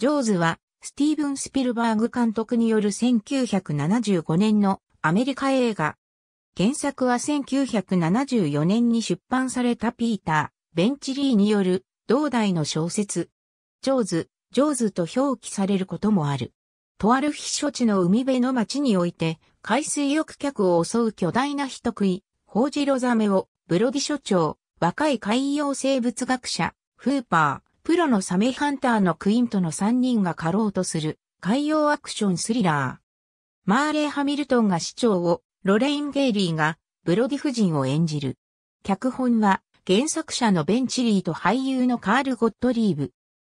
ジョーズは、スティーブン・スピルバーグ監督による1975年のアメリカ映画。原作は1974年に出版されたピーター・ベンチリーによる同代の小説。ジョーズ、ジョーズと表記されることもある。とある避暑地の海辺の町において、海水浴客を襲う巨大な人食い、ホウジロザメを、ブロディ所長、若い海洋生物学者、フーパー、プロのサメハンターのクイントの3人が狩ろうとする海洋アクションスリラー。マーレー・ハミルトンが市長を、ロレイン・ゲイリーがブロディ夫人を演じる。脚本は原作者のベンチリーと俳優のカール・ゴットリーブ。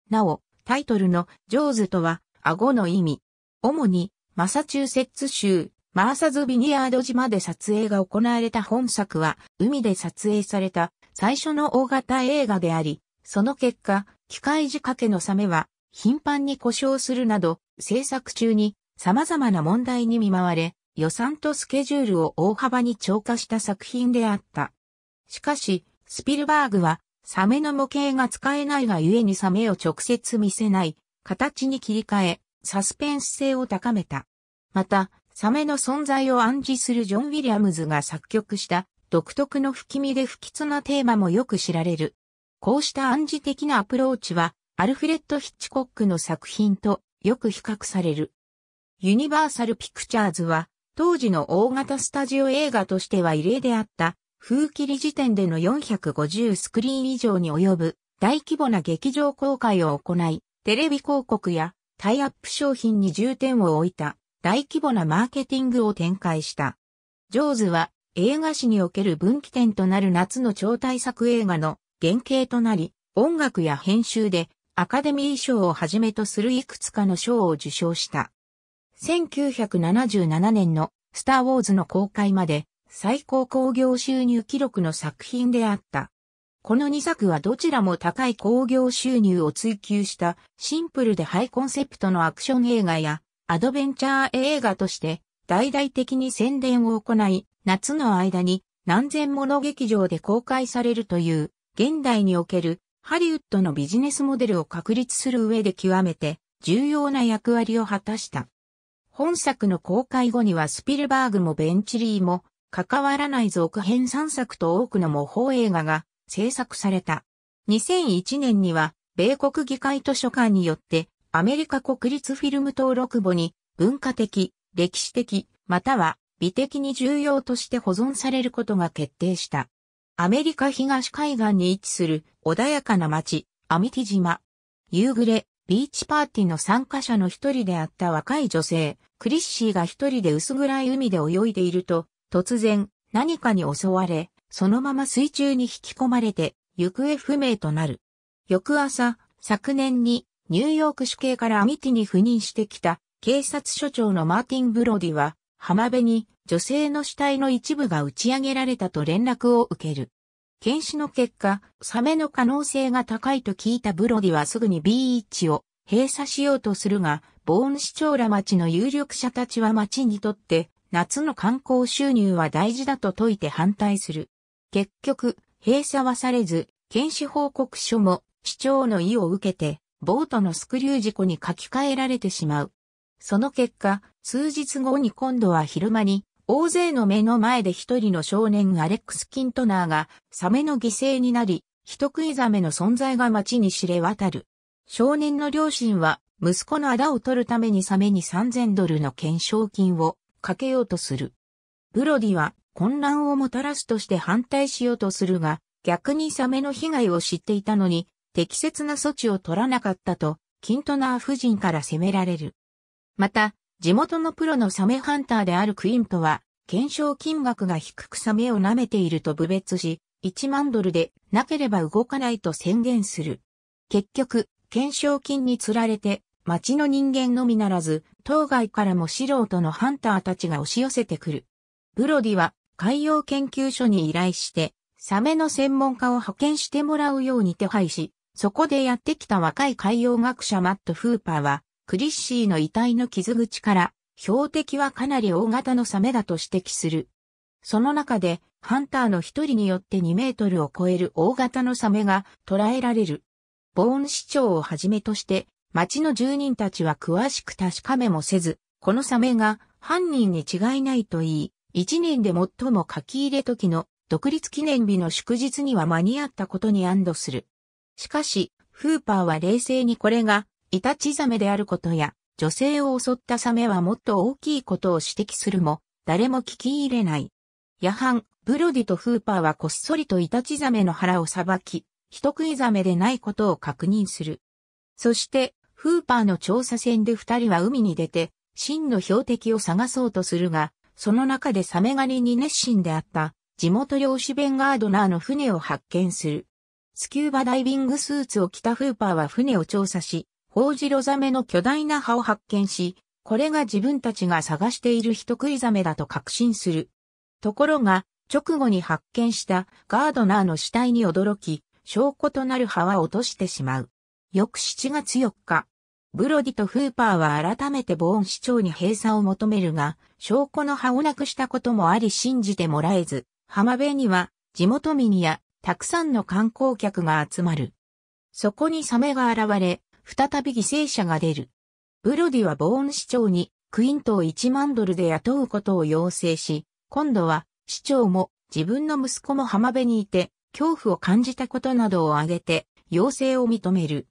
なお、タイトルのジョーズとは顎の意味。主にマサチューセッツ州マーサズ・ビニヤード島で撮影が行われた本作は海で撮影された最初の大型映画であり、その結果、機械仕掛けのサメは頻繁に故障するなど制作中に様々な問題に見舞われ予算とスケジュールを大幅に超過した作品であった。しかしスピルバーグはサメの模型が使えないがゆえにサメを直接見せない形に切り替えサスペンス性を高めた。またサメの存在を暗示するジョン・ウィリアムズが作曲した独特の不気味で不吉なテーマもよく知られる。こうした暗示的なアプローチは、アルフレッド・ヒッチコックの作品とよく比較される。ユニバーサル・ピクチャーズは、当時の大型スタジオ映画としては異例であった、風切り時点での450スクリーン以上に及ぶ大規模な劇場公開を行い、テレビ広告やタイアップ商品に重点を置いた大規模なマーケティングを展開した。ジョーズは映画史における分岐点となる夏の超大作映画の原型となり、音楽や編集でアカデミー賞をはじめとするいくつかの賞を受賞した。1977年のスター・ウォーズの公開まで最高興行収入記録の作品であった。この2作はどちらも高い興行収入を追求したシンプルでハイコンセプトのアクション映画やアドベンチャー映画として大々的に宣伝を行い、夏の間に何千もの劇場で公開されるという現代におけるハリウッドのビジネスモデルを確立する上で極めて重要な役割を果たした。本作の公開後にはスピルバーグもベンチリーも関わらない続編3作と多くの模倣映画が制作された。2001年には米国議会図書館によってアメリカ国立フィルム登録簿に文化的、歴史的、または美的に重要として保存されることが決定した。アメリカ東海岸に位置する穏やかな町、アミティ島。夕暮れ、ビーチパーティーの参加者の一人であった若い女性、クリッシーが一人で薄暗い海で泳いでいると、突然、何かに襲われ、そのまま水中に引き込まれて、行方不明となる。翌朝、昨年に、ニューヨーク市警からアミティに赴任してきた、警察署長のマーティン・ブロディは、浜辺に、女性の死体の一部が打ち上げられたと連絡を受ける。検視の結果、サメの可能性が高いと聞いたブロディはすぐに B 一を閉鎖しようとするが、ボーン市長ら町の有力者たちは町にとって夏の観光収入は大事だと説いて反対する。結局、閉鎖はされず、検視報告書も市長の意を受けて、ボートのスクリュー事故に書き換えられてしまう。その結果、数日後に今度は昼間に大勢の目の前で一人の少年アレックス・キントナーがサメの犠牲になり、人食いザメの存在が街に知れ渡る。少年の両親は息子のあだを取るためにサメに3000ドルの懸賞金をかけようとする。ブロディは混乱をもたらすとして反対しようとするが、逆にサメの被害を知っていたのに、適切な措置を取らなかったと、キントナー夫人から責められる。また、地元のプロのサメハンターであるクイントは、検証金額が低くサメを舐めていると侮蔑し、1万ドルでなければ動かないと宣言する。結局、検証金につられて、町の人間のみならず、当該からも素人のハンターたちが押し寄せてくる。ブロディは海洋研究所に依頼して、サメの専門家を派遣してもらうように手配し、そこでやってきた若い海洋学者マット・フーパーは、クリッシーの遺体の傷口から標的はかなり大型のサメだと指摘する。その中でハンターの一人によって2メートルを超える大型のサメが捕らえられる。ボーン市長をはじめとして町の住人たちは詳しく確かめもせず、このサメが犯人に違いないと言い、一年で最も書き入れ時の独立記念日の祝日には間に合ったことに安堵する。しかし、フーパーは冷静にこれがイタチザメであることや、女性を襲ったサメはもっと大きいことを指摘するも、誰も聞き入れない。夜半、ブロディとフーパーはこっそりとイタチザメの腹をさばき、人食いザメでないことを確認する。そして、フーパーの調査船で二人は海に出て、真の標的を探そうとするが、その中でサメ狩りに熱心であった、地元漁師ベンガードナーの船を発見する。スキューバダイビングスーツを着たフーパーは船を調査し、ホウジロザメの巨大な歯を発見し、これが自分たちが探している人食いザメだと確信する。ところが、直後に発見したガードナーの死体に驚き、証拠となる歯は落としてしまう。翌7月4日、ブロディとフーパーは改めてボーン市長に閉鎖を求めるが、証拠の歯をなくしたこともあり信じてもらえず、浜辺には地元民やたくさんの観光客が集まる。そこにサメが現れ、再び犠牲者が出る。ブロディはボーン市長にクイントを1万ドルで雇うことを要請し、今度は市長も自分の息子も浜辺にいて恐怖を感じたことなどを挙げて要請を認める。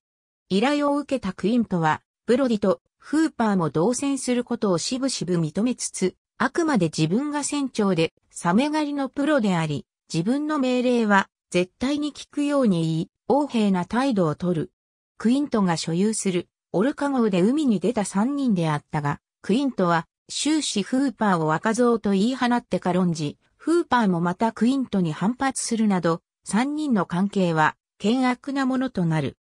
依頼を受けたクイントはブロディとフーパーも同船することをしぶしぶ認めつつ、あくまで自分が船長でサメ狩りのプロであり、自分の命令は絶対に聞くように言い、横柄な態度をとる。クイントが所有するオルカ号で海に出た3人であったが、クイントは終始フーパーを若造と言い放って軽んじ、フーパーもまたクイントに反発するなど、3人の関係は険悪なものとなる。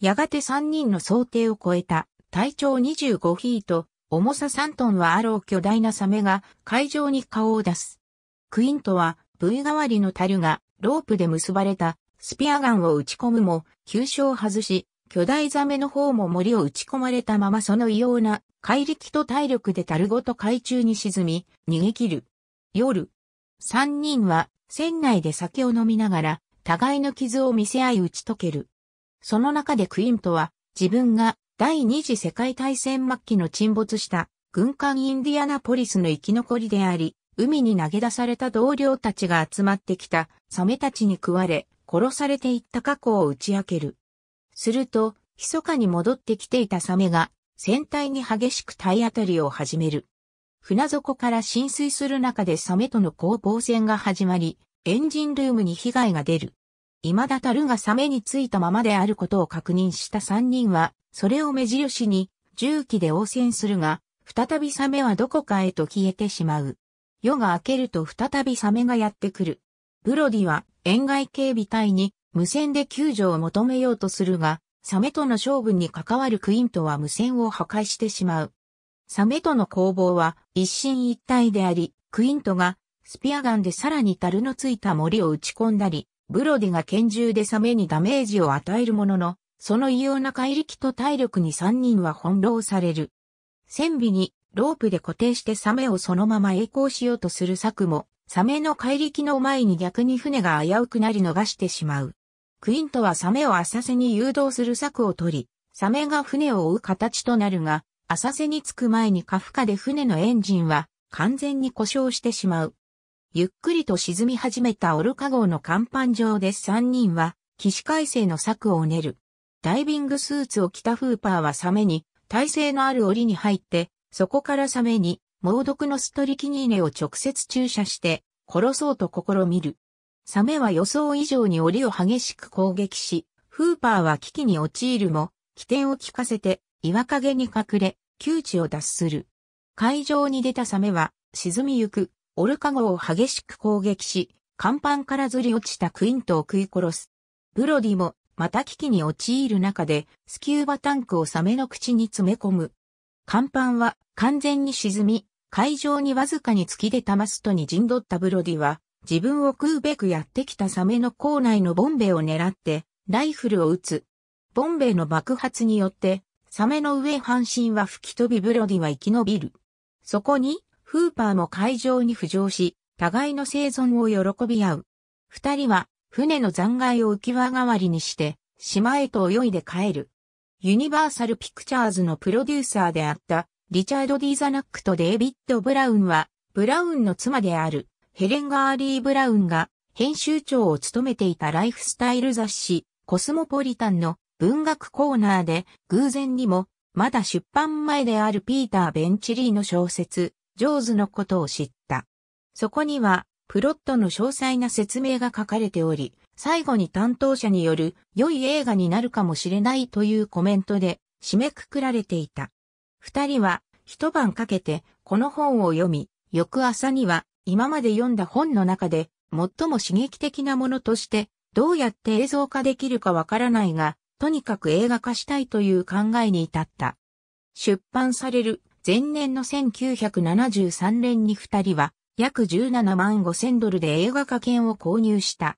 やがて3人の想定を超えた体長25フィート、重さ3トンはあろう巨大なサメが海上に顔を出す。クイントは V 代わりの樽がロープで結ばれたスピアガンを打ち込むも急所を外し巨大ザメの方も森を打ち込まれたままその異様な怪力と体力で樽ごと海中に沈み、逃げ切る。夜、三人は船内で酒を飲みながら、互いの傷を見せ合い打ち解ける。その中でクイントは、自分が第二次世界大戦末期の沈没した軍艦インディアナポリスの生き残りであり、海に投げ出された同僚たちが集まってきたサメたちに食われ、殺されていった過去を打ち明ける。すると、密かに戻ってきていたサメが、船体に激しく体当たりを始める。船底から浸水する中でサメとの攻防戦が始まり、エンジンルームに被害が出る。未だ樽がサメについたままであることを確認した三人は、それを目印に、重機で応戦するが、再びサメはどこかへと消えてしまう。夜が明けると再びサメがやってくる。ブロディは、沿外警備隊に無線で救助を求めようとするが、サメとの勝負に関わるクイントは無線を破壊してしまう。サメとの攻防は一進一退であり、クイントがスピアガンでさらに樽のついた森を打ち込んだり、ブロディが拳銃でサメにダメージを与えるものの、その異様な怪力と体力に3人は翻弄される。船尾にロープで固定してサメをそのまま栄光しようとする策も、サメの怪力の前に逆に船が危うくなり逃してしまう。クイントはサメを浅瀬に誘導する策を取り、サメが船を追う形となるが、浅瀬に着く前にカフカで船のエンジンは完全に故障してしまう。ゆっくりと沈み始めたオルカ号の甲板上で3人は、起死回生の策を練る。ダイビングスーツを着たフーパーはサメに、体勢のある檻に入って、そこからサメに、猛毒のストリキニーネを直接注射して、殺そうと試みる。サメは予想以上に檻を激しく攻撃し、フーパーは危機に陥るも、起点を聞かせて、岩陰に隠れ、窮地を脱する。海上に出たサメは、沈みゆく、オルカ号を激しく攻撃し、甲板からずり落ちたクイントを食い殺す。ブロディも、また危機に陥る中で、スキューバタンクをサメの口に詰め込む。甲板は完全に沈み、海上にわずかに突き出たマストに陣取ったブロディは、自分を食うべくやってきたサメの口内のボンベを狙って、ライフルを撃つ。ボンベの爆発によって、サメの上半身は吹き飛びブロディは生き延びる。そこに、フーパーも海上に浮上し、互いの生存を喜び合う。二人は、船の残骸を浮き輪代わりにして、島へと泳いで帰る。ユニバーサルピクチャーズのプロデューサーであった、リチャード・ディザナックとデイビッド・ブラウンは、ブラウンの妻である。ヘレン・ガーリー・ブラウンが編集長を務めていたライフスタイル雑誌コスモポリタンの文学コーナーで偶然にもまだ出版前であるピーター・ベンチリーの小説ジョーズのことを知った。そこにはプロットの詳細な説明が書かれており、最後に担当者による良い映画になるかもしれないというコメントで締めくくられていた。二人は一晩かけてこの本を読み、翌朝には今まで読んだ本の中で最も刺激的なものとしてどうやって映像化できるかわからないが、とにかく映画化したいという考えに至った。出版される前年の1973年に二人は約17万5千ドルで映画化券を購入した。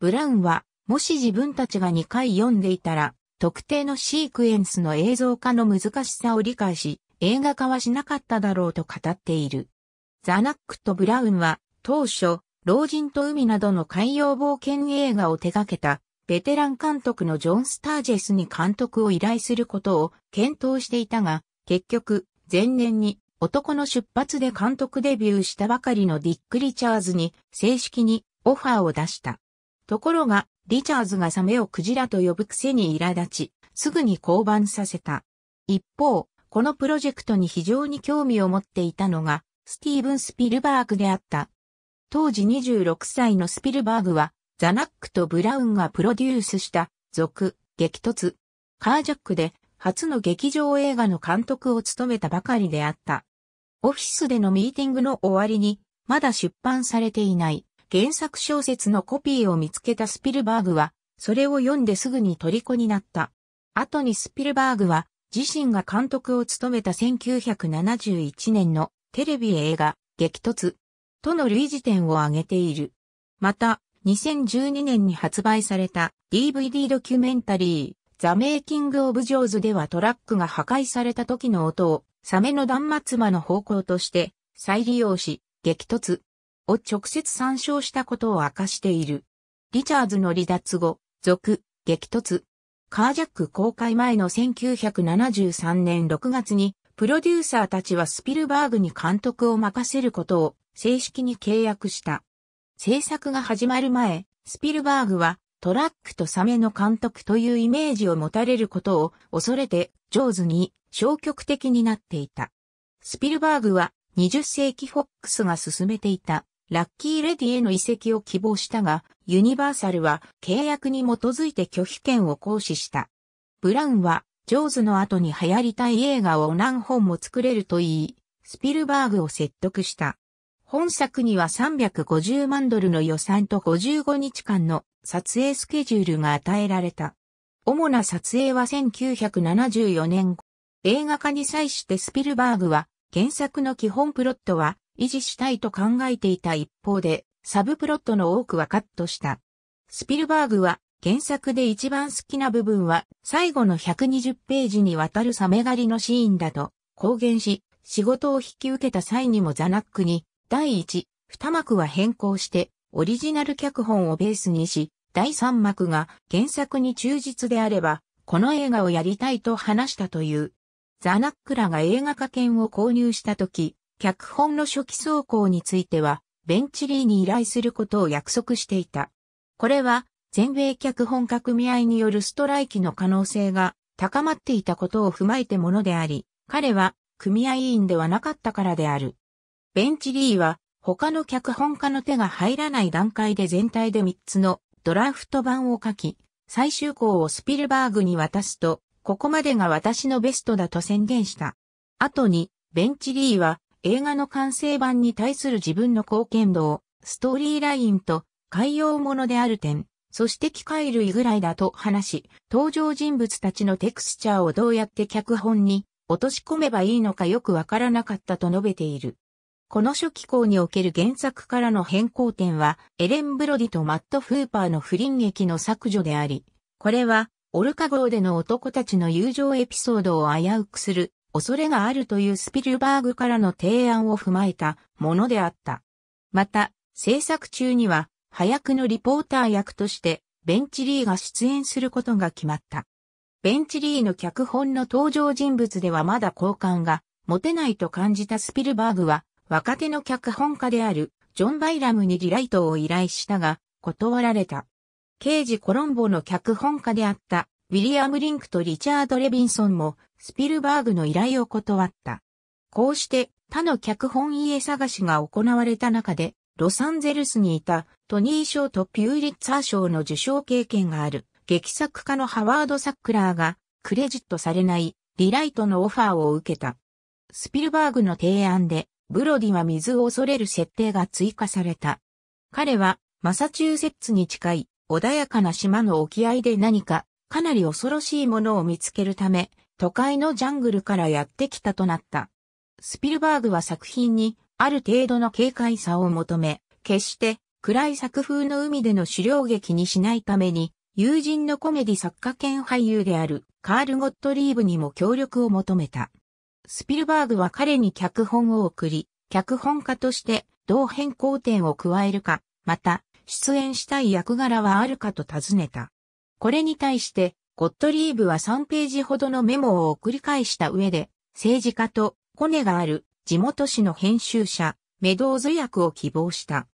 ブラウンは、もし自分たちが2回読んでいたら、特定のシークエンスの映像化の難しさを理解し、映画化はしなかっただろうと語っている。ザナックとブラウンは、当初、老人と海などの海洋冒険映画を手掛けた、ベテラン監督のジョン・スタージェスに監督を依頼することを検討していたが、結局、前年に男の出発で監督デビューしたばかりのディック・リチャーズに正式にオファーを出した。ところが、リチャーズがサメをクジラと呼ぶくせに苛立ち、すぐに降板させた。一方、このプロジェクトに非常に興味を持っていたのが、スティーブン・スピルバーグであった。当時26歳のスピルバーグは、ザナックとブラウンがプロデュースした、続、激突、カージャックで、初の劇場映画の監督を務めたばかりであった。オフィスでのミーティングの終わりに、まだ出版されていない原作小説のコピーを見つけたスピルバーグは、それを読んですぐに虜になった。後にスピルバーグは、自身が監督を務めた1971年のテレビ映画、激突、との類似点を挙げている。また、2012年に発売された DVD ドキュメンタリー、ザ・メイキング・オブ・ジョーズではトラックが破壊された時の音を、サメの断末魔の方向として再利用し、激突を直接参照したことを明かしている。リチャーズの離脱後、続、激突。カージャック公開前の1973年6月にプロデューサーたちはスピルバーグに監督を任せることを正式に契約した。制作が始まる前、スピルバーグはトラックとサメの監督というイメージを持たれることを恐れて上手に消極的になっていた。スピルバーグは20世紀フォックスが進めていたラッキーレディへの移籍を希望したが、ユニバーサルは契約に基づいて拒否権を行使した。ブラウンはジョーズの後に流行りたい映画を何本も作れると言い、スピルバーグを説得した。本作には350万ドルの予算と55日間の撮影スケジュールが与えられた。主な撮影は1974年映画化に際してスピルバーグは原作の基本プロットは維持したいと考えていた一方でサブプロットの多くはカットした。スピルバーグは原作で一番好きな部分は、最後の120ページにわたるサメ狩りのシーンだと、公言し、仕事を引き受けた際にもザナックに、第1、二幕は変更して、オリジナル脚本をベースにし、第三幕が原作に忠実であれば、この映画をやりたいと話したという。ザナックらが映画化権を購入した時、脚本の初期走行については、ベンチリーに依頼することを約束していた。これは、全米脚本家組合によるストライキの可能性が高まっていたことを踏まえてものであり、彼は組合員ではなかったからである。ベンチリーは他の脚本家の手が入らない段階で全体で3つのドラフト版を書き、最終項をスピルバーグに渡すと、ここまでが私のベストだと宣言した。後に、ベンチリーは映画の完成版に対する自分の貢献度をストーリーラインと海洋ものである点、そして機械類ぐらいだと話し、登場人物たちのテクスチャーをどうやって脚本に落とし込めばいいのかよくわからなかったと述べている。この初期校における原作からの変更点は、エレン・ブロディとマット・フーパーの不倫劇の削除であり、これは、オルカ号での男たちの友情エピソードを危うくする恐れがあるというスピルバーグからの提案を踏まえたものであった。また、制作中には、早くのリポーター役として、ベンチリーが出演することが決まった。ベンチリーの脚本の登場人物ではまだ好感が持てないと感じたスピルバーグは、若手の脚本家であるジョン・バイラムにリライトを依頼したが、断られた。刑事コロンボの脚本家であったウィリアム・リンクとリチャード・レビンソンもスピルバーグの依頼を断った。こうして他の脚本家探しが行われた中でロサンゼルスにいたトニー賞とピューリッツァー賞の受賞経験がある劇作家のハワード・サックラーがクレジットされないリライトのオファーを受けた。スピルバーグの提案でブロディは水を恐れる設定が追加された。彼はマサチューセッツに近い穏やかな島の沖合で何かかなり恐ろしいものを見つけるため都会のジャングルからやってきたとなった。スピルバーグは作品にある程度の軽快さを求め、決して暗い作風の海での狩猟劇にしないために、友人のコメディ作家兼俳優であるカール・ゴットリーブにも協力を求めた。スピルバーグは彼に脚本を送り、脚本家としてどう変更点を加えるか、また出演したい役柄はあるかと尋ねた。これに対して、ゴットリーブは3ページほどのメモを送り返した上で、政治家とコネがある地元紙の編集者、メドーズ役を希望した。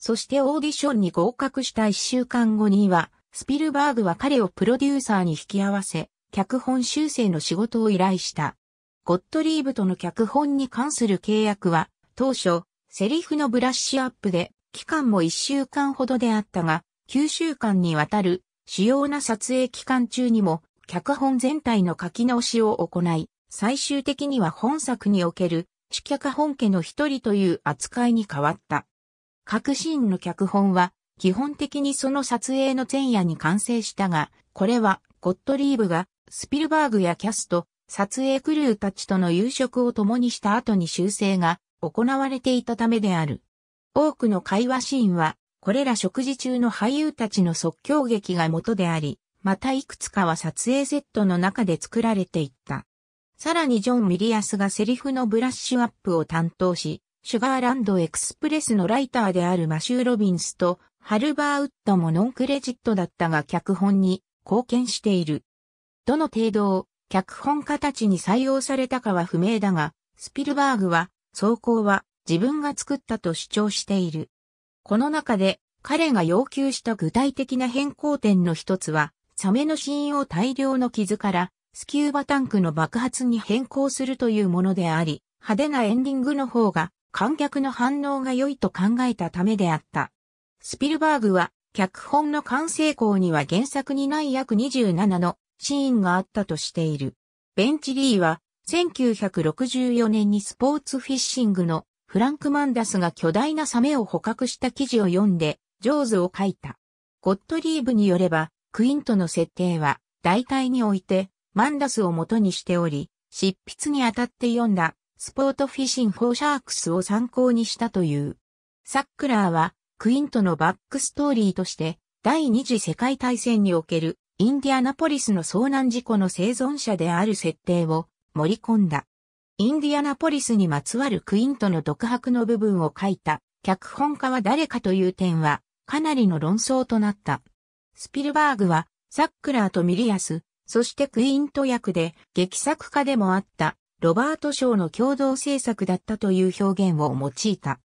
そしてオーディションに合格した一週間後には、スピルバーグは彼をプロデューサーに引き合わせ、脚本修正の仕事を依頼した。ゴッドリーブとの脚本に関する契約は、当初、セリフのブラッシュアップで、期間も一週間ほどであったが、九週間にわたる主要な撮影期間中にも、脚本全体の書き直しを行い、最終的には本作における主脚本家の一人という扱いに変わった。各シーンの脚本は、基本的にその撮影の前夜に完成したが、これは、ゴットリーブが、スピルバーグやキャスト、撮影クルーたちとの夕食を共にした後に修正が行われていたためである。多くの会話シーンは、これら食事中の俳優たちの即興劇が元であり、またいくつかは撮影セットの中で作られていった。さらにジョン・ミリアスがセリフのブラッシュアップを担当し、シュガーランドエクスプレスのライターであるマシュー・ロビンスとハルバーウッドもノンクレジットだったが脚本に貢献している。どの程度を脚本家たちに採用されたかは不明だが、スピルバーグは、走行は自分が作ったと主張している。この中で彼が要求した具体的な変更点の一つは、サメの死因を大量の傷からスキューバタンクの爆発に変更するというものであり、派手なエンディングの方が観客の反応が良いと考えたためであった。スピルバーグは、脚本の完成校には原作にない約27のシーンがあったとしている。ベンチリーは、1964年にスポーツフィッシングのフランク・マンダスが巨大なサメを捕獲した記事を読んで、ジョーズを書いた。ゴットリーブによれば、クイントの設定は、大体において、マンダスを元にしており、執筆にあたって読んだスポートフィッシン・フォーシャークスを参考にしたという。サックラーはクイントのバックストーリーとして第二次世界大戦におけるインディアナポリスの遭難事故の生存者である設定を盛り込んだ。インディアナポリスにまつわるクイントの独白の部分を書いた脚本家は誰かという点はかなりの論争となった。スピルバーグはサックラーとミリアス、そしてクイント役で劇作家でもあったロバート賞の共同制作だったという表現を用いた。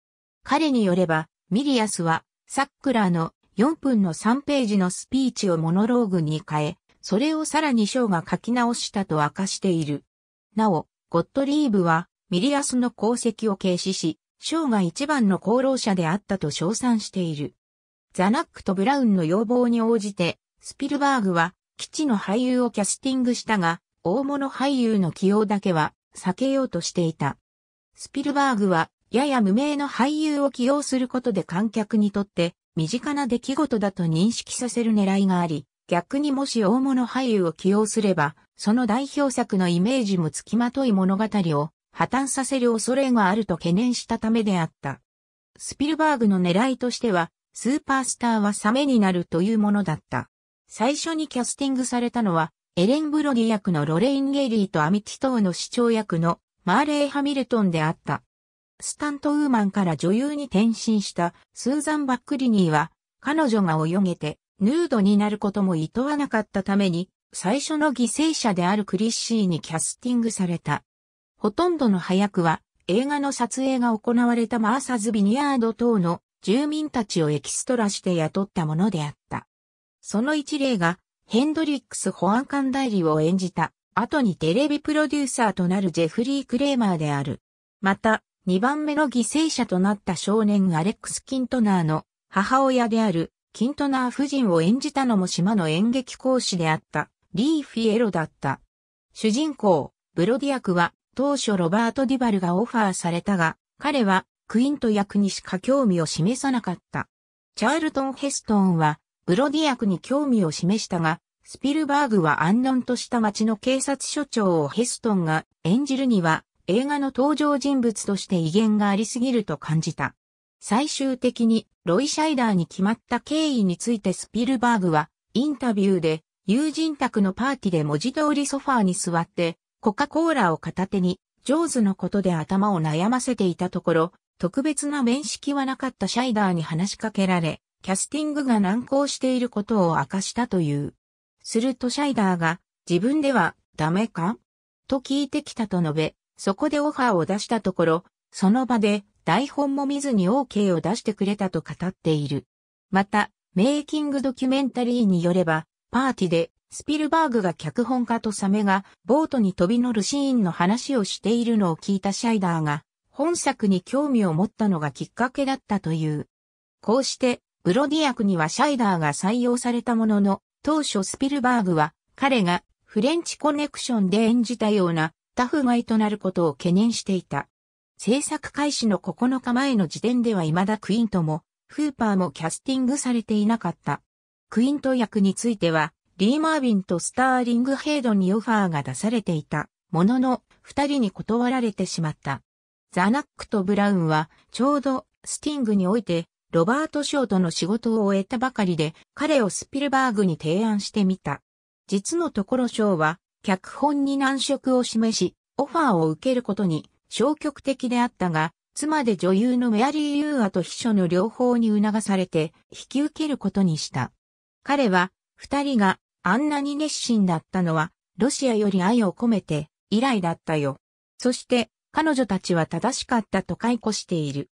彼によれば、ミリアスはサックラーの4分の3ページのスピーチをモノローグに変え、それをさらに賞が書き直したと明かしている。なお、ゴットリーブはミリアスの功績を軽視し、賞が一番の功労者であったと称賛している。ザナックとブラウンの要望に応じて、スピルバーグは基地の俳優をキャスティングしたが、大物俳優の起用だけは避けようとしていた。スピルバーグは、やや無名の俳優を起用することで観客にとって身近な出来事だと認識させる狙いがあり、逆にもし大物俳優を起用すれば、その代表作のイメージもつきまとい物語を破綻させる恐れがあると懸念したためであった。スピルバーグの狙いとしては、スーパースターはサメになるというものだった。最初にキャスティングされたのは、エレン・ブロディ役のロレイン・ゲイリーとアミティ等の市長役のマーレイ・ハミルトンであった。スタントウーマンから女優に転身したスーザン・バックリニーは、彼女が泳げて、ヌードになることも厭わなかったために、最初の犠牲者であるクリッシーにキャスティングされた。ほとんどの早くは、映画の撮影が行われたマーサズ・ビニアード等の住民たちをエキストラして雇ったものであった。その一例が、ヘンドリックス保安官代理を演じた、後にテレビプロデューサーとなるジェフリー・クレーマーである。また、2番目の犠牲者となった少年アレックス・キントナーの母親であるキントナー夫人を演じたのも島の演劇講師であったリー・フィエロだった。主人公、ブロディ役は当初ロバート・ディバルがオファーされたが、彼はクイント役にしか興味を示さなかった。チャールトン・ヘストンはブロディ役に興味を示したが、スピルバーグは安穏とした町の警察署長をヘストンが演じるには映画の登場人物として威厳がありすぎると感じた。最終的にロイ・シャイダーに決まった経緯についてスピルバーグはインタビューで友人宅のパーティで文字通りソファーに座ってコカ・コーラを片手にジョーズのことで頭を悩ませていたところ特別な面識はなかったシャイダーに話しかけられキャスティングが難航していることを明かしたという。するとシャイダーが、自分では、ダメかと聞いてきたと述べ、そこでオファーを出したところ、その場で台本も見ずに OK を出してくれたと語っている。また、メイキングドキュメンタリーによれば、パーティでスピルバーグが脚本家とサメがボートに飛び乗るシーンの話をしているのを聞いたシャイダーが、本作に興味を持ったのがきっかけだったという。こうして、ブロディ役にはシャイダーが採用されたものの、当初スピルバーグは彼がフレンチコネクションで演じたようなタフガイとなることを懸念していた。制作開始の9日前の時点では未だクイントも、フーパーもキャスティングされていなかった。クイント役については、リー・マービンとスターリング・ヘイドにオファーが出されていたものの、二人に断られてしまった。ザナックとブラウンは、ちょうど、スティングにおいて、ロバート・ショーとの仕事を終えたばかりで、彼をスピルバーグに提案してみた。実のところショーは、脚本に難色を示し、オファーを受けることに消極的であったが、妻で女優のメアリー・ユーアと秘書の両方に促されて引き受けることにした。彼は、二人があんなに熱心だったのは、ロシアより愛を込めて以来だったよ。そして、彼女たちは正しかったと解雇している。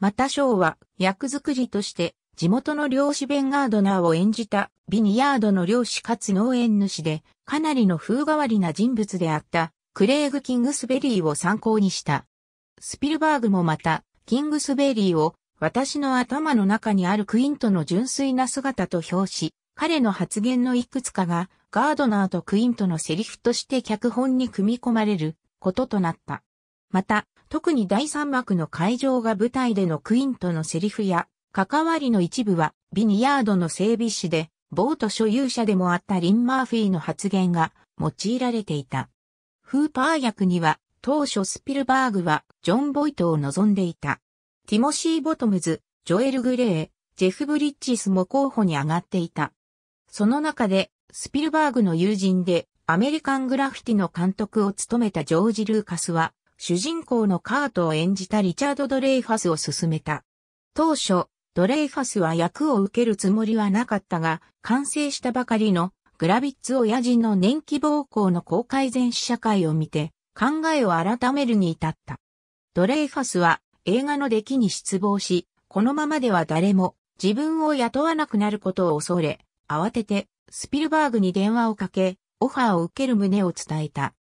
またショーは役作りとして地元の漁師ベンガードナーを演じたビニヤードの漁師かつ農園主でかなりの風変わりな人物であったクレイグ・キングスベリーを参考にした。スピルバーグもまたキングスベリーを私の頭の中にあるクイントの純粋な姿と評し、彼の発言のいくつかがガードナーとクイントのセリフとして脚本に組み込まれることとなった。また、特に第三幕の会場が舞台でのクイントのセリフや、関わりの一部は、ビニヤードの整備士で、ボート所有者でもあったリン・マーフィーの発言が用いられていた。フーパー役には、当初スピルバーグは、ジョン・ボイトを望んでいた。ティモシー・ボトムズ、ジョエル・グレー、ジェフ・ブリッジスも候補に上がっていた。その中で、スピルバーグの友人で、アメリカン・グラフィティの監督を務めたジョージ・ルーカスは、主人公のカートを演じたリチャード・ドレイファスを進めた。当初、ドレイファスは役を受けるつもりはなかったが、完成したばかりのグラビッツ親父の年季暴行の公開前試写会を見て、考えを改めるに至った。ドレイファスは映画の出来に失望し、このままでは誰も自分を雇わなくなることを恐れ、慌ててスピルバーグに電話をかけ、オファーを受ける旨を伝えた。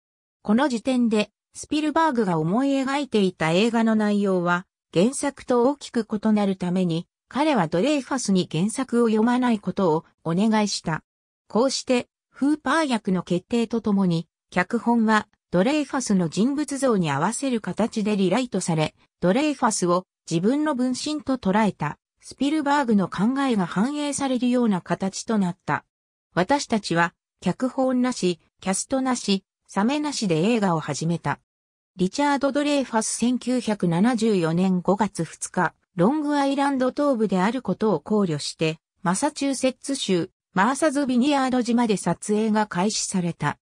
この時点でスピルバーグが思い描いていた映画の内容は原作と大きく異なるために彼はドレイファスに原作を読まないことをお願いした。こうしてフーパー役の決定とともに脚本はドレイファスの人物像に合わせる形でリライトされ、ドレイファスを自分の分身と捉えたスピルバーグの考えが反映されるような形となった。私たちは脚本なし、キャストなし、サメなしで映画を始めた。リチャード・ドレーファス1974年5月2日、ロングアイランド東部であることを考慮して、マサチューセッツ州、マーサズ・ビニヤード島で撮影が開始された。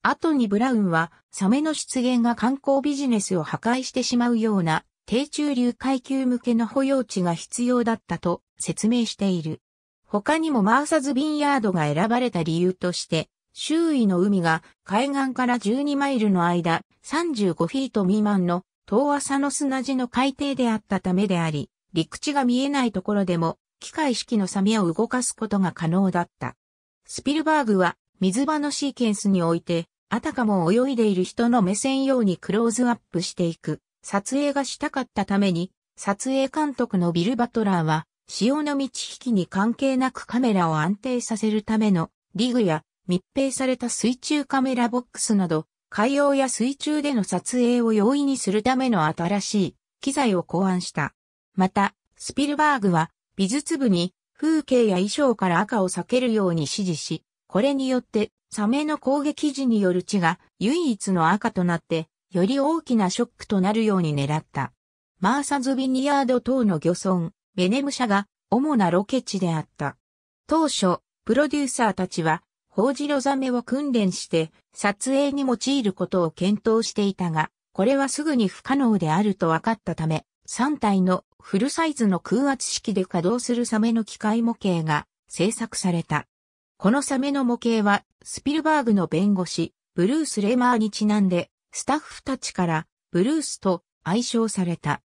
後にブラウンは、サメの出現が観光ビジネスを破壊してしまうような、低中流階級向けの保養地が必要だったと説明している。他にもマーサズ・ビニヤードが選ばれた理由として、周囲の海が海岸から12マイルの間35フィート未満の遠浅の砂地の海底であったためであり、陸地が見えないところでも機械式のサメを動かすことが可能だった。スピルバーグは水場のシーケンスにおいて、あたかも泳いでいる人の目線ようにクローズアップしていく、撮影がしたかったために、撮影監督のビル・バトラーは、潮の満ち引きに関係なくカメラを安定させるためのリグや密閉された水中カメラボックスなど、海洋や水中での撮影を容易にするための新しい機材を考案した。また、スピルバーグは美術部に風景や衣装から赤を避けるように指示し、これによってサメの攻撃時による血が唯一の赤となって、より大きなショックとなるように狙った。マーサズビニヤード等の漁村、ベネム社が主なロケ地であった。当初、プロデューサーたちはホジロザメを訓練して撮影に用いることを検討していたが、これはすぐに不可能であると分かったため、3体のフルサイズの空圧式で稼働するサメの機械模型が制作された。このサメの模型は、スピルバーグの弁護士、ブルース・レマーにちなんで、スタッフたちからブルースと愛称された。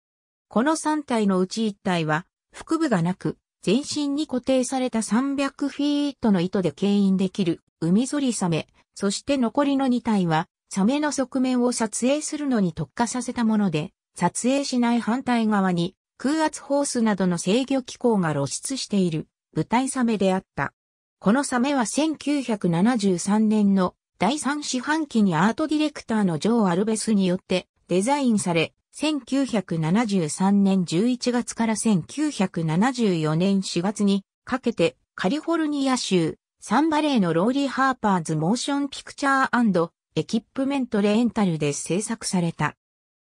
この3体のうち1体は、腹部がなく、全身に固定された300フィートの糸で牽引できる海ぞりサメ、そして残りの2体は、サメの側面を撮影するのに特化させたもので、撮影しない反対側に空圧ホースなどの制御機構が露出している舞台サメであった。このサメは1973年の第3四半期にアートディレクターのジョー・アルベスによってデザインされ、1973年11月から1974年4月にかけてカリフォルニア州サンバレーのローリー・ハーパーズ・モーション・ピクチャーエキップメント・レンタルで制作された。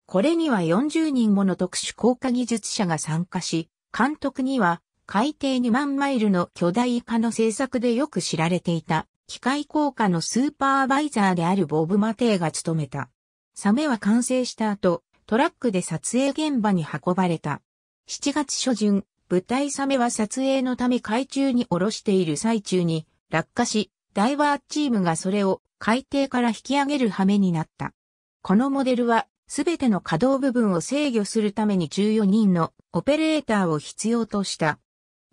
これには40人もの特殊効果技術者が参加し、監督には海底2万マイルの巨大化の制作でよく知られていた機械効果のスーパーバイザーであるボブ・マテイが務めた。サメは完成した後、トラックで撮影現場に運ばれた。7月初旬、舞台サメは撮影のため海中に下ろしている最中に落下し、ダイバーチームがそれを海底から引き上げる羽目になった。このモデルはすべての可動部分を制御するために14人のオペレーターを必要とした。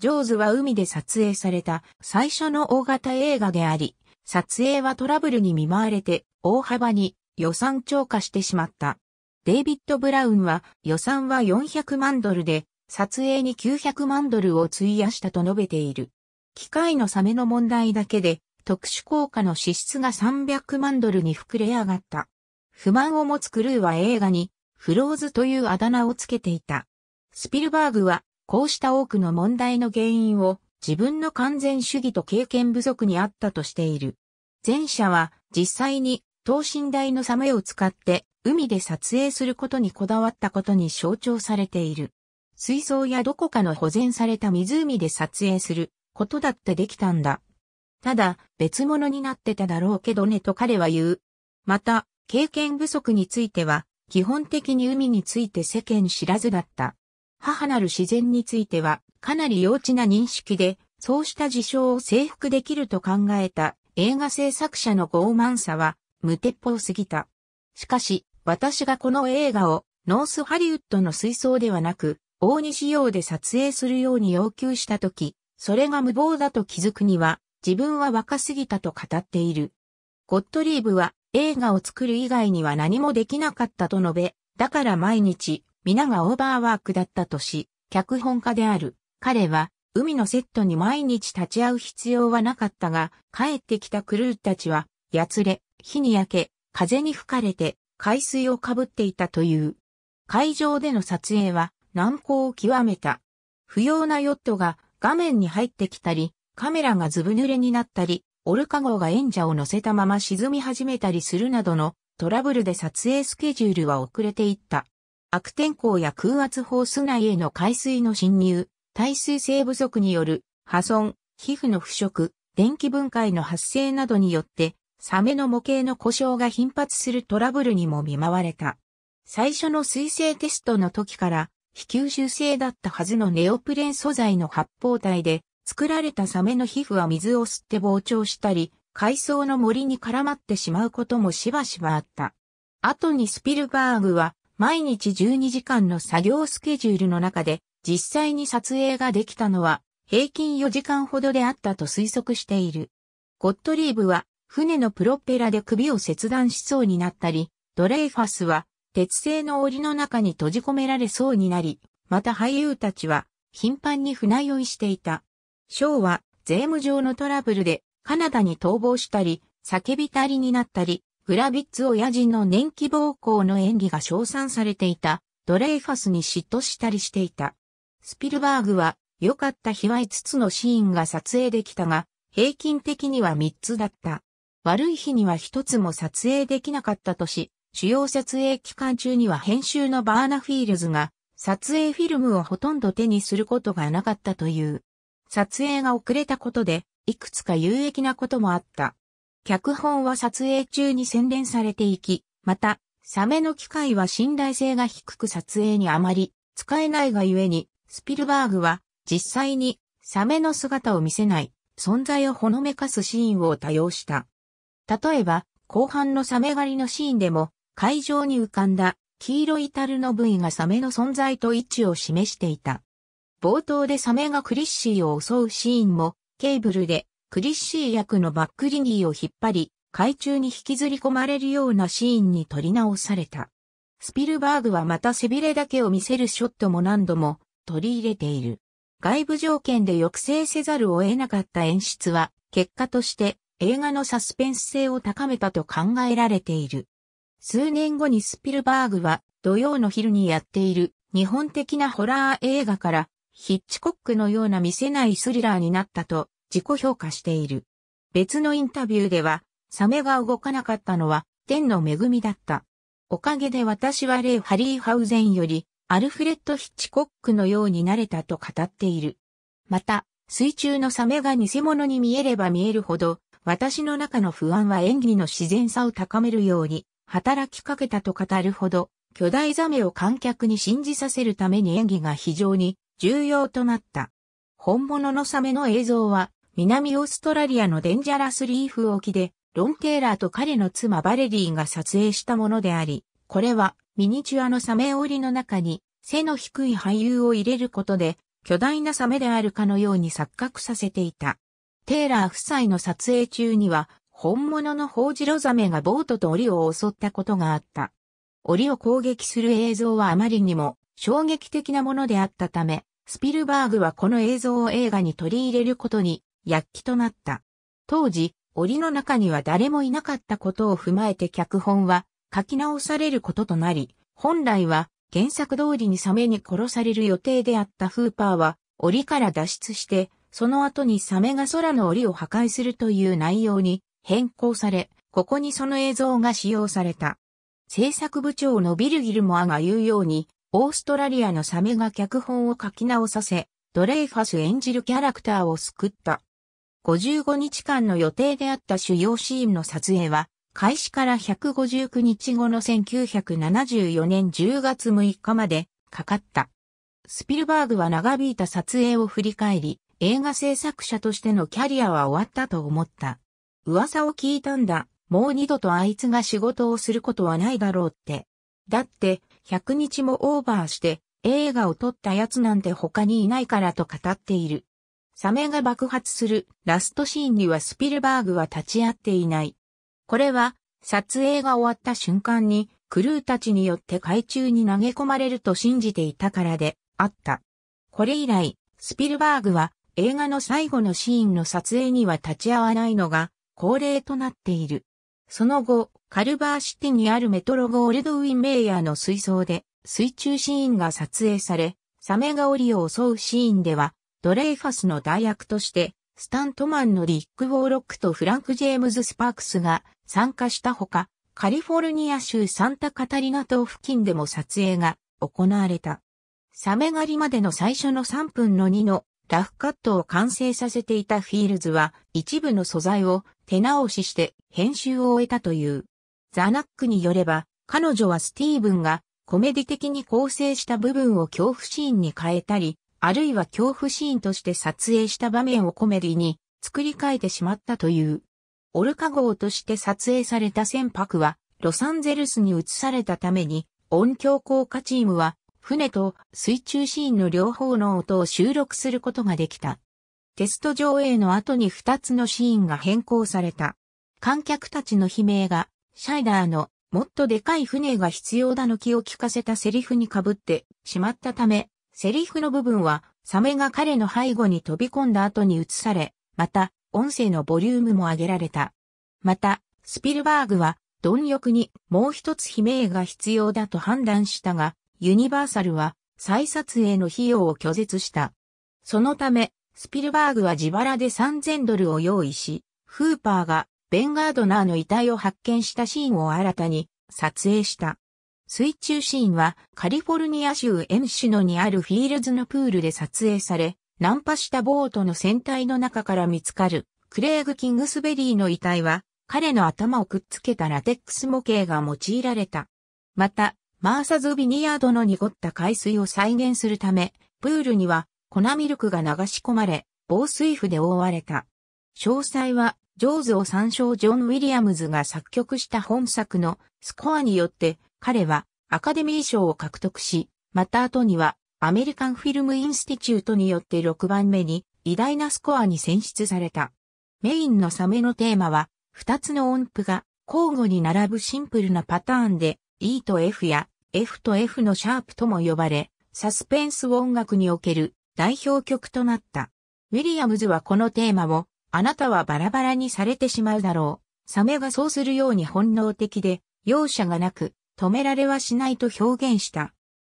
ジョーズは海で撮影された最初の大型映画であり、撮影はトラブルに見舞われて大幅に予算超過してしまった。デイビッド・ブラウンは予算は400万ドルで、撮影に900万ドルを費やしたと述べている。機械のサメの問題だけで、特殊効果の支出が300万ドルに膨れ上がった。不満を持つクルーは映画に、フローズというあだ名をつけていた。スピルバーグは、こうした多くの問題の原因を、自分の完全主義と経験不足にあったとしている。前者は、実際に、等身大のサメを使って、海で撮影することにこだわったことに象徴されている。水槽やどこかの保全された湖で撮影することだってできたんだ。ただ、別物になってただろうけどねと彼は言う。また、経験不足については、基本的に海について世間知らずだった。母なる自然については、かなり幼稚な認識で、そうした事象を征服できると考えた映画制作者の傲慢さは無鉄砲すぎた。しかし、私がこの映画をノースハリウッドの水槽ではなく、大西洋で撮影するように要求したとき、それが無謀だと気づくには、自分は若すぎたと語っている。ゴットリーブは映画を作る以外には何もできなかったと述べ、だから毎日、皆がオーバーワークだったとし、脚本家である彼は、海のセットに毎日立ち会う必要はなかったが、帰ってきたクルーたちは、やつれ、火に焼け、風に吹かれて、海水をかぶっていたという。海上での撮影は難航を極めた。不要なヨットが画面に入ってきたり、カメラがずぶ濡れになったり、オルカ号が演者を乗せたまま沈み始めたりするなどのトラブルで撮影スケジュールは遅れていった。悪天候や空圧ホース内への海水の侵入、耐水性不足による破損、皮膚の腐食、電気分解の発生などによってサメの模型の故障が頻発するトラブルにも見舞われた。最初の水性テストの時から非吸収性だったはずのネオプレン素材の発泡体で作られたサメの皮膚は水を吸って膨張したり、海藻の森に絡まってしまうこともしばしばあった。後にスピルバーグは毎日12時間の作業スケジュールの中で実際に撮影ができたのは平均4時間ほどであったと推測している。ゴットリーブは船のプロペラで首を切断しそうになったり、ドレイファスは鉄製の檻の中に閉じ込められそうになり、また俳優たちは頻繁に船酔いしていた。ショーは税務上のトラブルでカナダに逃亡したり、叫びたりになったり、グラビッツ親父の年季暴行の演技が称賛されていた、ドレイファスに嫉妬したりしていた。スピルバーグは、良かった日は5つのシーンが撮影できたが、平均的には3つだった。悪い日には一つも撮影できなかったとし、主要撮影期間中には編集のバーナフィールズが、撮影フィルムをほとんど手にすることがなかったという。撮影が遅れたことで、いくつか有益なこともあった。脚本は撮影中に洗練されていき、また、サメの機械は信頼性が低く撮影にあまり使えないがゆえに、スピルバーグは実際にサメの姿を見せない存在をほのめかすシーンを多用した。例えば、後半のサメ狩りのシーンでも、会場に浮かんだ黄色い樽の部位がサメの存在と位置を示していた。冒頭でサメがクリッシーを襲うシーンも、ケーブルでクリッシー役のバックリニーを引っ張り、海中に引きずり込まれるようなシーンに撮り直された。スピルバーグはまた背びれだけを見せるショットも何度も取り入れている。外部条件で抑制せざるを得なかった演出は、結果として映画のサスペンス性を高めたと考えられている。数年後にスピルバーグは土曜の昼にやっている日本的なホラー映画からヒッチコックのような見せないスリラーになったと自己評価している。別のインタビューではサメが動かなかったのは天の恵みだった。おかげで私はレイ・ハリーハウゼンよりアルフレッド・ヒッチコックのようになれたと語っている。また、水中のサメが偽物に見えれば見えるほど、私の中の不安は演技の自然さを高めるように、働きかけたと語るほど、巨大ザメを観客に信じさせるために演技が非常に重要となった。本物のサメの映像は、南オーストラリアのデンジャラスリーフ沖で、ロン・テイラーと彼の妻バレリーが撮影したものであり、これはミニチュアのサメ檻の中に背の低い俳優を入れることで、巨大なサメであるかのように錯覚させていた。テイラー夫妻の撮影中には、本物のホウジロザメがボートと檻を襲ったことがあった。檻を攻撃する映像はあまりにも衝撃的なものであったため、スピルバーグはこの映像を映画に取り入れることに躍起となった。当時、檻の中には誰もいなかったことを踏まえて脚本は書き直されることとなり、本来は原作通りにサメに殺される予定であったフーパーは檻から脱出してその後にサメが空の檻を破壊するという内容に変更され、ここにその映像が使用された。制作部長のビル・ギルモアが言うように、オーストラリアのサメが脚本を書き直させ、ドレイファス演じるキャラクターを救った。55日間の予定であった主要シーンの撮影は、開始から159日後の1974年10月6日までかかった。スピルバーグは長引いた撮影を振り返り、映画制作者としてのキャリアは終わったと思った。噂を聞いたんだ。もう二度とあいつが仕事をすることはないだろうって。だって、100日もオーバーして、映画を撮ったやつなんて他にいないからと語っている。サメが爆発するラストシーンにはスピルバーグは立ち会っていない。これは、撮影が終わった瞬間に、クルーたちによって海中に投げ込まれると信じていたからで、あった。これ以来、スピルバーグは映画の最後のシーンの撮影には立ち会わないのが恒例となっている。その後、カルバーシティにあるメトロゴールドウィンメイヤーの水槽で水中シーンが撮影され、サメが檻を襲うシーンでは、ドレイファスの代役として、スタントマンのリック・ウォーロックとフランク・ジェームズ・スパークスが参加したほか、カリフォルニア州サンタカタリナ島付近でも撮影が行われた。サメ狩りまでの最初の3分の2のラフカットを完成させていたフィールズは一部の素材を手直しして編集を終えたという。ザナックによれば、彼女はスティーブンがコメディ的に構成した部分を恐怖シーンに変えたり、あるいは恐怖シーンとして撮影した場面をコメディに作り変えてしまったという。オルカ号として撮影された船舶はロサンゼルスに移されたために音響効果チームは船と水中シーンの両方の音を収録することができた。テスト上映の後に2つのシーンが変更された。観客たちの悲鳴が、シャイダーのもっとでかい船が必要だの気を聞かせたセリフに被ってしまったため、セリフの部分はサメが彼の背後に飛び込んだ後に移され、また音声のボリュームも上げられた。また、スピルバーグは貪欲にもう一つ悲鳴が必要だと判断したが、ユニバーサルは再撮影の費用を拒絶した。そのため、スピルバーグは自腹で3000ドルを用意し、フーパーがベンガードナーの遺体を発見したシーンを新たに撮影した。水中シーンはカリフォルニア州エムシノにあるフィールズのプールで撮影され、ナンパしたボートの船体の中から見つかるクレーグ・キングスベリーの遺体は彼の頭をくっつけたラテックス模型が用いられた。また、マーサズビニヤードの濁った海水を再現するため、プールには粉ミルクが流し込まれ、防水布で覆われた。詳細は、ジョーズを参照ジョン・ウィリアムズが作曲した本作のスコアによって彼はアカデミー賞を獲得し、また後にはアメリカンフィルムインスティチュートによって6番目に偉大なスコアに選出された。メインのサメのテーマは2つの音符が交互に並ぶシンプルなパターンで E と F や F と F のシャープとも呼ばれ、サスペンス音楽における代表曲となった。ウィリアムズはこのテーマを、あなたはバラバラにされてしまうだろう。サメがそうするように本能的で、容赦がなく、止められはしないと表現した。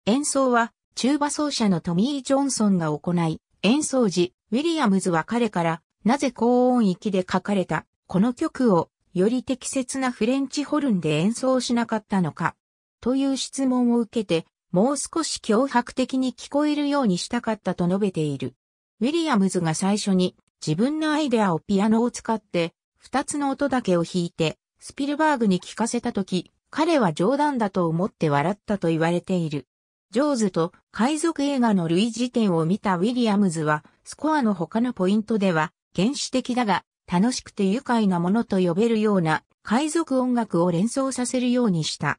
演奏は、チューバ奏者のトミー・ジョンソンが行い、演奏時、ウィリアムズは彼から、なぜ高音域で書かれた、この曲を、より適切なフレンチホルンで演奏しなかったのか、という質問を受けて、もう少し脅迫的に聞こえるようにしたかったと述べている。ウィリアムズが最初に自分のアイデアをピアノを使って二つの音だけを弾いてスピルバーグに聞かせたとき、彼は冗談だと思って笑ったと言われている。ジョーズと海賊映画の類似点を見たウィリアムズは、スコアの他のポイントでは、原始的だが、楽しくて愉快なものと呼べるような海賊音楽を連想させるようにした。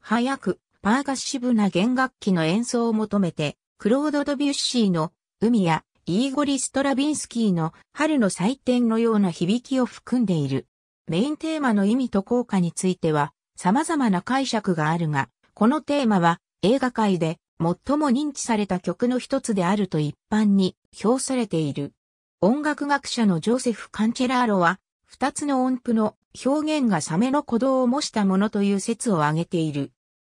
早く、パーカッシブな弦楽器の演奏を求めて、クロード・ドビュッシーの海やイーゴリ・ストラビンスキーの春の祭典のような響きを含んでいる。メインテーマの意味と効果については様々な解釈があるが、このテーマは映画界で最も認知された曲の一つであると一般に評されている。音楽学者のジョセフ・カンチェラーロは、二つの音符の表現がサメの鼓動を模したものという説を挙げている。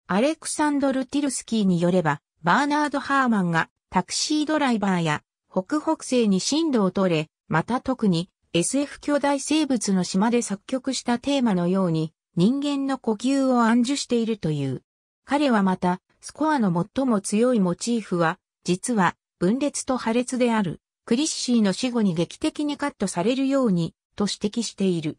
アレクサンドル・ティルスキーによれば、バーナード・ハーマンがタクシードライバーや北北西に進路を取れ、また特に SF 巨大生物の島で作曲したテーマのように人間の呼吸を暗示しているという。彼はまた、スコアの最も強いモチーフは、実は分裂と破裂である、クリッシーの死後に劇的にカットされるように、と指摘している。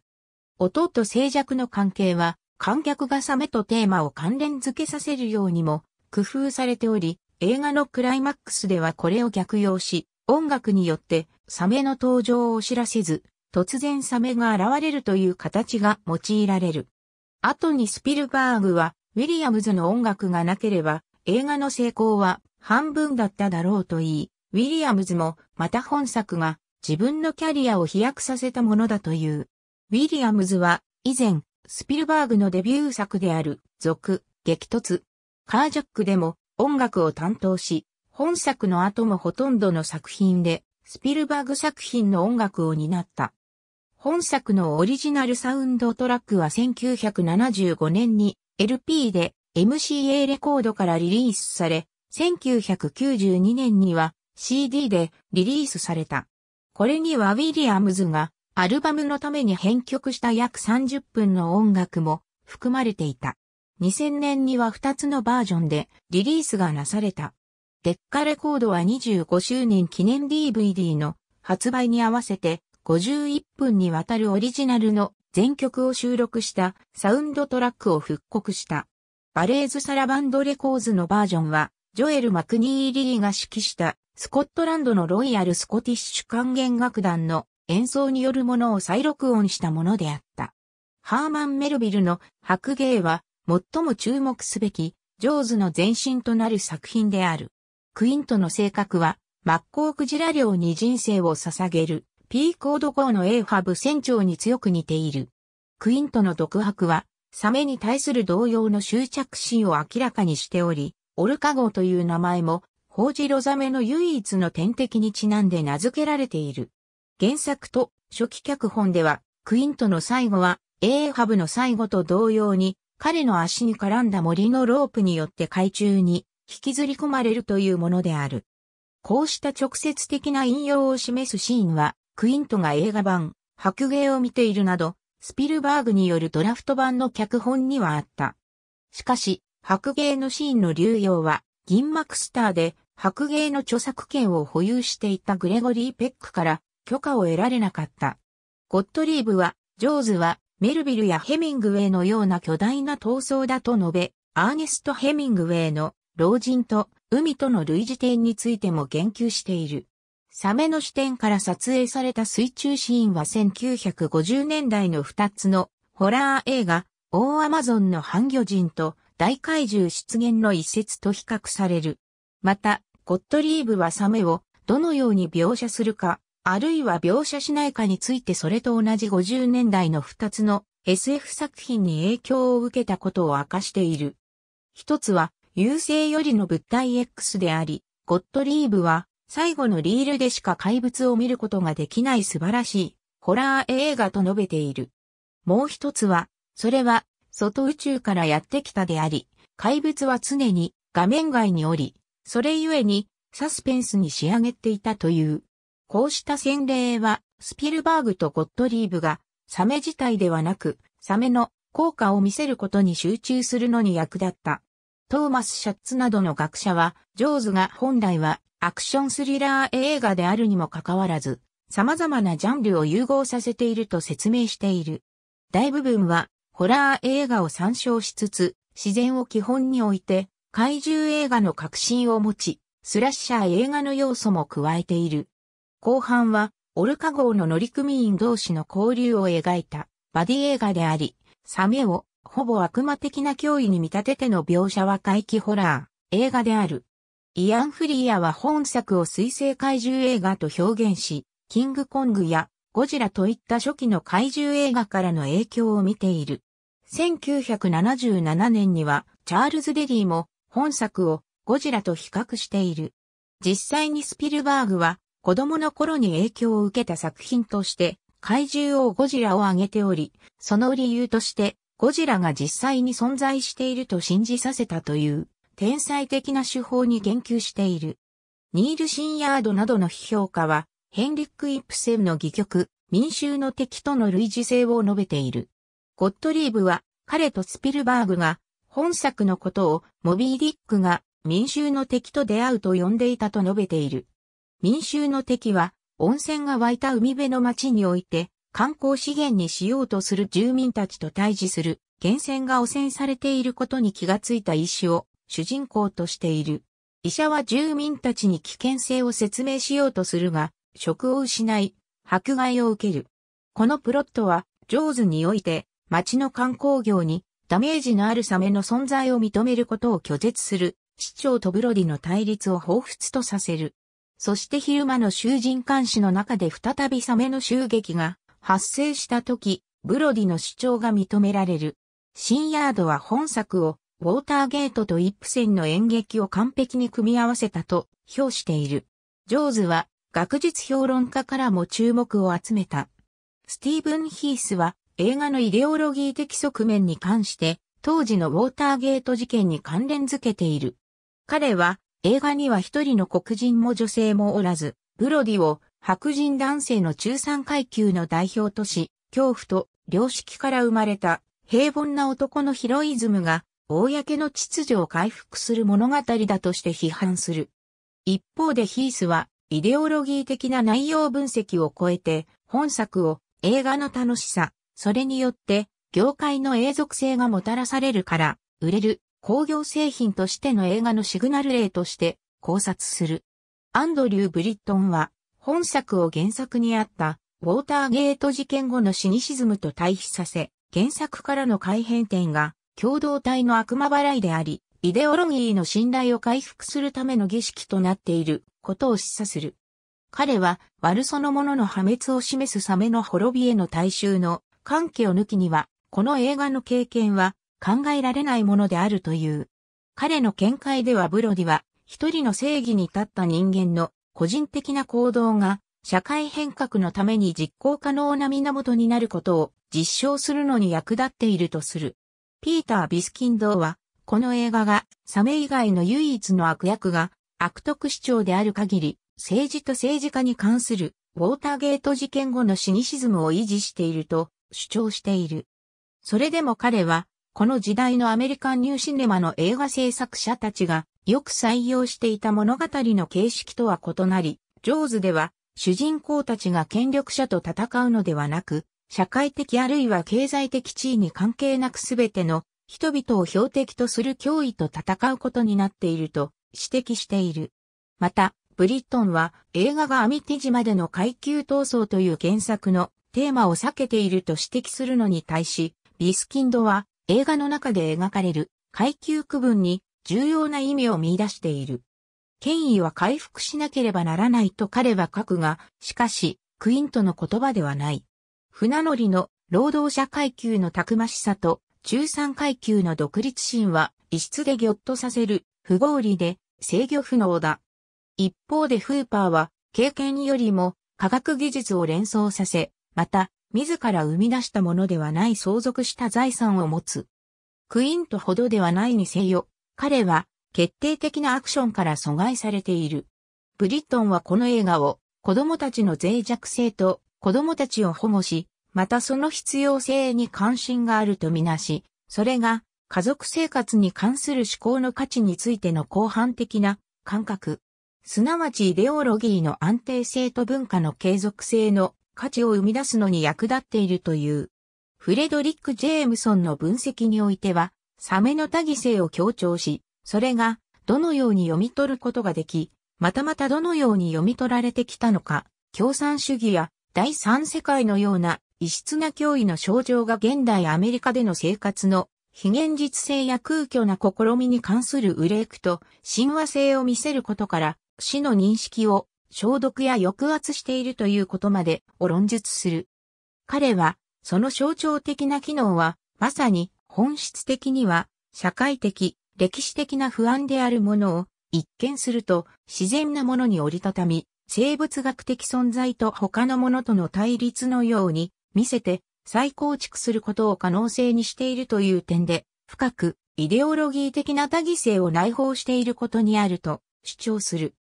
音と静寂の関係は、観客がサメとテーマを関連付けさせるようにも工夫されており、映画のクライマックスではこれを逆用し、音楽によってサメの登場を知らせず、突然サメが現れるという形が用いられる。後にスピルバーグは、ウィリアムズの音楽がなければ、映画の成功は半分だっただろうと言い、ウィリアムズもまた本作が自分のキャリアを飛躍させたものだという。ウィリアムズは、以前、スピルバーグのデビュー作である、続、激突、カージャックでも音楽を担当し、本作の後もほとんどの作品で、スピルバーグ作品の音楽を担った。本作のオリジナルサウンドトラックは1975年に LP で MCA レコードからリリースされ、1992年には CD でリリースされた。これにはウィリアムズがアルバムのために編曲した約30分の音楽も含まれていた。2000年には2つのバージョンでリリースがなされた。デッカレコードは25周年記念 DVD の発売に合わせて51分にわたるオリジナルの全曲を収録したサウンドトラックを復刻した。バレーズ・サラバンド・レコーズのバージョンは、ジョエル・マクニー・リーが指揮したスコットランドのロイヤル・スコティッシュ管弦楽団の演奏によるものを再録音したものであった。ハーマン・メルビルの白芸は最も注目すべき、ジョーズの前身となる作品である。クイントの性格は、マッコウクジラ漁に人生を捧げる、P コード号の A ファブ船長に強く似ている。クイントの独白は、サメに対する同様の執着心を明らかにしており、オルカ号という名前も、ホウジロザメの唯一の天敵にちなんで名付けられている。原作と初期脚本では、クイントの最後は、エーハブの最後と同様に、彼の足に絡んだ森のロープによって海中に引きずり込まれるというものである。こうした直接的な引用を示すシーンは、クイントが映画版、白芸を見ているなど、スピルバーグによるドラフト版の脚本にはあった。しかし、白芸のシーンの流用は、銀幕スターで、白芸の著作権を保有していたグレゴリー・ペックから許可を得られなかった。ゴットリーブは、ジョーズは、メルビルやヘミングウェイのような巨大な闘争だと述べ、アーネスト・ヘミングウェイの老人と海との類似点についても言及している。サメの視点から撮影された水中シーンは1950年代の2つのホラー映画、オーアマゾンの半魚人と大怪獣出現の一節と比較される。また、ゴットリーブはサメをどのように描写するか、あるいは描写しないかについてそれと同じ50年代の2つの SF 作品に影響を受けたことを明かしている。一つは、優勢よりの物体 X であり、ゴッドリーブは、最後のリールでしか怪物を見ることができない素晴らしい、ホラー映画と述べている。もう一つは、それは、外宇宙からやってきたであり、怪物は常に画面外におり、それゆえにサスペンスに仕上げていたという。こうした洗礼は、スピルバーグとゴットリーブが、サメ自体ではなく、サメの効果を見せることに集中するのに役立った。トーマス・シャッツなどの学者は、ジョーズが本来はアクションスリラー映画であるにもかかわらず、様々なジャンルを融合させていると説明している。大部分は、ホラー映画を参照しつつ、自然を基本に置いて、怪獣映画の革新を持ち、スラッシャー映画の要素も加えている。後半は、オルカ号の乗組員同士の交流を描いた、バディ映画であり、サメを、ほぼ悪魔的な脅威に見立てての描写は怪奇ホラー、映画である。イアン・フリーアは本作を水星怪獣映画と表現し、キングコングやゴジラといった初期の怪獣映画からの影響を見ている。1977年にはチャールズ・デリーも本作をゴジラと比較している。実際にスピルバーグは子供の頃に影響を受けた作品として、怪獣王ゴジラを挙げており、その理由として、ゴジラが実際に存在していると信じさせたという、天才的な手法に言及している。ニール・シンヤードなどの批評家は、ヘンリック・イプセンの戯曲、民衆の敵との類似性を述べている。ゴットリーブは、彼とスピルバーグが、本作のことを、モビー・ディックが、民衆の敵と出会うと呼んでいたと述べている。民衆の敵は、温泉が湧いた海辺の町において、観光資源にしようとする住民たちと対峙する、源泉が汚染されていることに気がついた医師を主人公としている。医者は住民たちに危険性を説明しようとするが、職を失い、迫害を受ける。このプロットは、上手において、町の観光業にダメージのあるサメの存在を認めることを拒絶する、市長とブロディの対立を彷彿とさせる。そして昼間の囚人監視の中で再びサメの襲撃が発生した時、ブロディの主張が認められる。シンヤードは本作をウォーターゲートとイップセンの演劇を完璧に組み合わせたと評している。ジョーズは学術評論家からも注目を集めた。スティーブン・ヒースは映画のイデオロギー的側面に関して当時のウォーターゲート事件に関連づけている。彼は映画には一人の黒人も女性もおらず、ブロディを白人男性の中産階級の代表とし、恐怖と良識から生まれた平凡な男のヒロイズムが、公の秩序を回復する物語だとして批判する。一方でヒースは、イデオロギー的な内容分析を超えて、本作を映画の楽しさ、それによって、業界の永続性がもたらされるから、売れる、工業製品としての映画のシグナル例として考察する。アンドリュー・ブリットンは、本作を原作にあった、ウォーターゲート事件後のシニシズムと対比させ、原作からの改変点が、共同体の悪魔払いであり、イデオロギーの信頼を回復するための儀式となっていることを示唆する。彼は、悪そのものの破滅を示すサメの滅びへの大衆の関係を抜きには、この映画の経験は、考えられないものであるという。彼の見解ではブロディは一人の正義に立った人間の個人的な行動が社会変革のために実行可能な源になることを実証するのに役立っているとする。ピーター・ビスキンドーは、この映画がサメ以外の唯一の悪役が悪徳市長である限り、政治と政治家に関するウォーターゲート事件後のシニシズムを維持していると主張している。それでも彼はこの時代のアメリカンニューシネマの映画制作者たちがよく採用していた物語の形式とは異なり、ジョーズでは主人公たちが権力者と戦うのではなく、社会的あるいは経済的地位に関係なくすべての人々を標的とする脅威と戦うことになっていると指摘している。また、ブリットンは映画がアミティジまでの階級闘争という原作のテーマを避けていると指摘するのに対し、ビスキンドは映画の中で描かれる階級区分に重要な意味を見出している。権威は回復しなければならないと彼は書くが、しかし、クイントの言葉ではない。船乗りの労働者階級のたくましさと中産階級の独立心は異質でぎょっとさせる不合理で制御不能だ。一方でフーパーは経験よりも科学技術を連想させ、また自ら生み出したものではない相続した財産を持つ。クイントほどではないにせよ、彼は決定的なアクションから阻害されている。ブリットンはこの映画を子供たちの脆弱性と子供たちを保護し、またその必要性に関心があるとみなし、それが家族生活に関する思考の価値についての広範的な感覚、すなわちイデオロギーの安定性と文化の継続性の価値を生み出すのに役立っているという。フレドリック・ジェームソンの分析においては、サメの多義性を強調し、それがどのように読み取ることができ、またまたどのように読み取られてきたのか、共産主義や第三世界のような異質な脅威の症状が現代アメリカでの生活の非現実性や空虚な試みに関する憂いくと神話性を見せることから死の認識を消毒や抑圧しているということまでを論述する。彼は、その象徴的な機能は、まさに本質的には、社会的、歴史的な不安であるものを、一見すると自然なものに折りたたみ、生物学的存在と他のものとの対立のように見せて再構築することを可能性にしているという点で、深くイデオロギー的な多義性を内包していることにあると主張する。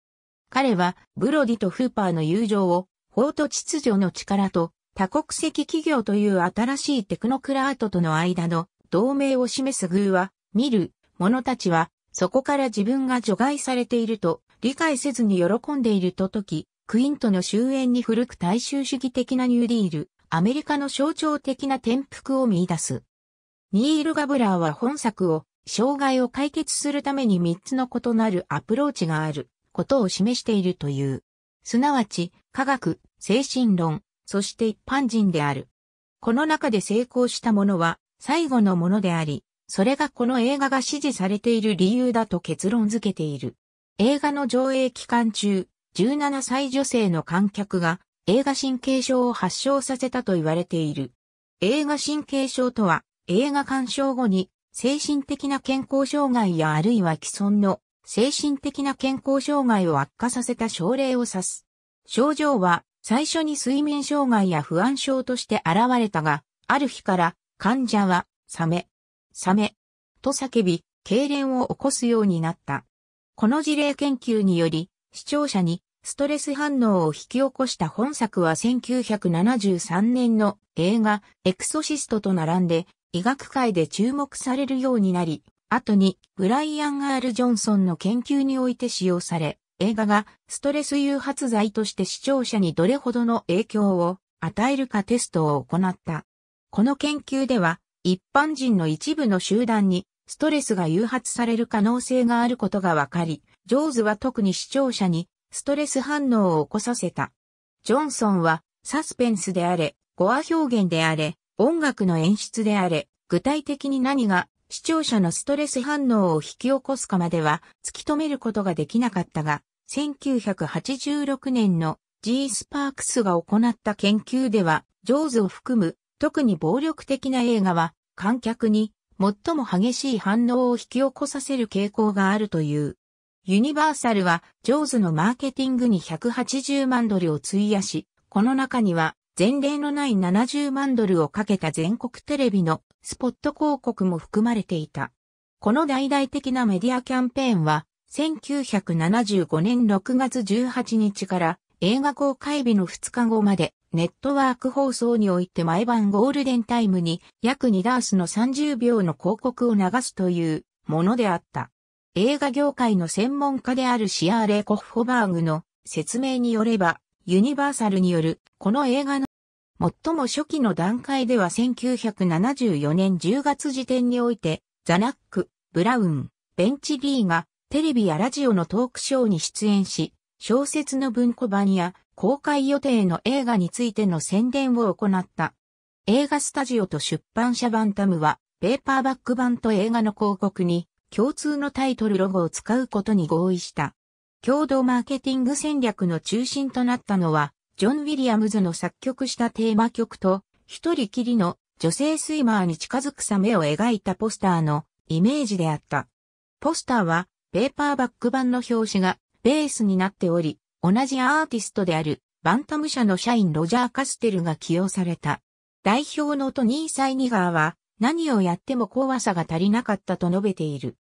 彼はブロディとフーパーの友情を法と秩序の力と多国籍企業という新しいテクノクラートとの間の同盟を示す偶は、見る者たちはそこから自分が除外されていると理解せずに喜んでいるとき、クイントの終焉に古く大衆主義的なニューディール、アメリカの象徴的な転覆を見出す。ニール・ガブラーは本作を障害を解決するために3つの異なるアプローチがあることを示しているという。すなわち、科学、精神論、そして一般人である。この中で成功したものは最後のものであり、それがこの映画が支持されている理由だと結論付けている。映画の上映期間中、17歳女性の観客が映画神経症を発症させたと言われている。映画神経症とは、映画鑑賞後に精神的な健康障害やあるいは既存の精神的な健康障害を悪化させた症例を指す。症状は最初に睡眠障害や不安症として現れたが、ある日から患者は、サメ、サメ、と叫び、痙攣を起こすようになった。この事例研究により、視聴者にストレス反応を引き起こした本作は1973年の映画エクソシストと並んで医学界で注目されるようになり、後にブライアン・アール・ジョンソンの研究において使用され、映画がストレス誘発剤として視聴者にどれほどの影響を与えるかテストを行った。この研究では、一般人の一部の集団にストレスが誘発される可能性があることがわかり、ジョーズは特に視聴者にストレス反応を起こさせた。ジョンソンはサスペンスであれ、語話表現であれ、音楽の演出であれ、具体的に何が視聴者のストレス反応を引き起こすかまでは突き止めることができなかったが、1986年の G スパークスが行った研究では、ジョーズを含む特に暴力的な映画は観客に最も激しい反応を引き起こさせる傾向があるという。ユニバーサルは、ジョーズのマーケティングに180万ドルを費やし、この中には、前例のない70万ドルをかけた全国テレビのスポット広告も含まれていた。この大々的なメディアキャンペーンは、1975年6月18日から映画公開日の2日後まで、ネットワーク放送において毎晩ゴールデンタイムに約2ダースの30秒の広告を流すというものであった。映画業界の専門家であるシアーレ・コッホバーグの説明によれば、ユニバーサルによるこの映画の最も初期の段階では1974年10月時点において、ザナック、ブラウン、ベンチリーがテレビやラジオのトークショーに出演し、小説の文庫版や公開予定の映画についての宣伝を行った。映画スタジオと出版社バンタムは、ペーパーバック版と映画の広告に共通のタイトルロゴを使うことに合意した。共同マーケティング戦略の中心となったのは、ジョン・ウィリアムズの作曲したテーマ曲と、一人きりの女性スイマーに近づくサメを描いたポスターのイメージであった。ポスターは、ペーパーバック版の表紙がベースになっており、同じアーティストであるバンタム社の社員ロジャー・カステルが起用された。代表のトニー・サイニガーは、何をやっても怖さが足りなかったと述べている。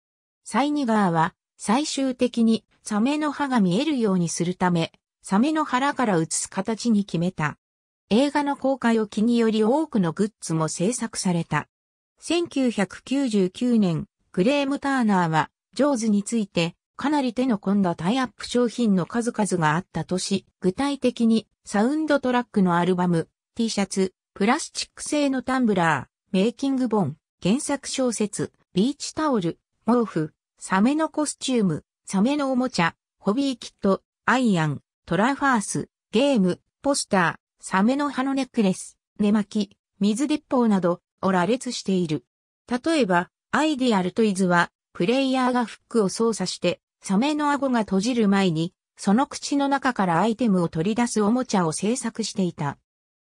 サイニガーは、最終的にサメの歯が見えるようにするため、サメの腹から映す形に決めた。映画の公開を気により多くのグッズも制作された。1999年、グレーム・ターナーは、ジョーズについて、かなり手の込んだタイアップ商品の数々があったとし、具体的に、サウンドトラックのアルバム、T シャツ、プラスチック製のタンブラー、メイキング本、原作小説、ビーチタオル、毛布、サメのコスチューム、サメのおもちゃ、ホビーキット、アイアン、トラファース、ゲーム、ポスター、サメの葉のネックレス、寝巻き、水鉄砲などを羅列している。例えば、アイディアルトイズは、プレイヤーがフックを操作して、サメの顎が閉じる前に、その口の中からアイテムを取り出すおもちゃを制作していた。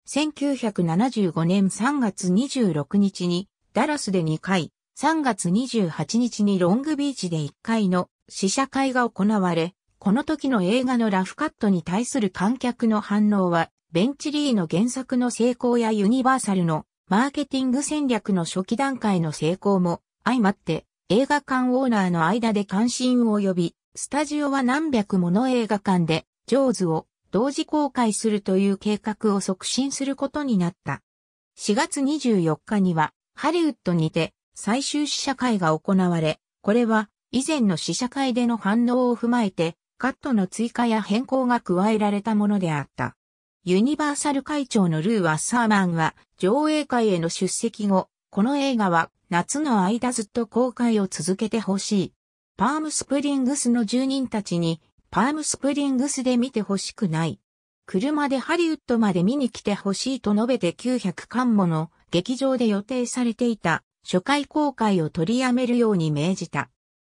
1975年3月26日にダラスで2回、3月28日にロングビーチで1回の試写会が行われ、この時の映画のラフカットに対する観客の反応は、ベンチリーの原作の成功やユニバーサルのマーケティング戦略の初期段階の成功も相まって映画館オーナーの間で関心を呼び、スタジオは何百もの映画館でジョーズを同時公開するという計画を促進することになった。4月24日にはハリウッドにて最終試写会が行われ、これは以前の試写会での反応を踏まえてカットの追加や変更が加えられたものであった。ユニバーサル会長のルー・ワッサーマンは上映会への出席後、この映画は夏の間ずっと公開を続けてほしい。パームスプリングスの住人たちにパームスプリングスで見てほしくない。車でハリウッドまで見に来てほしいと述べて900巻もの劇場で予定されていた初回公開を取りやめるように命じた。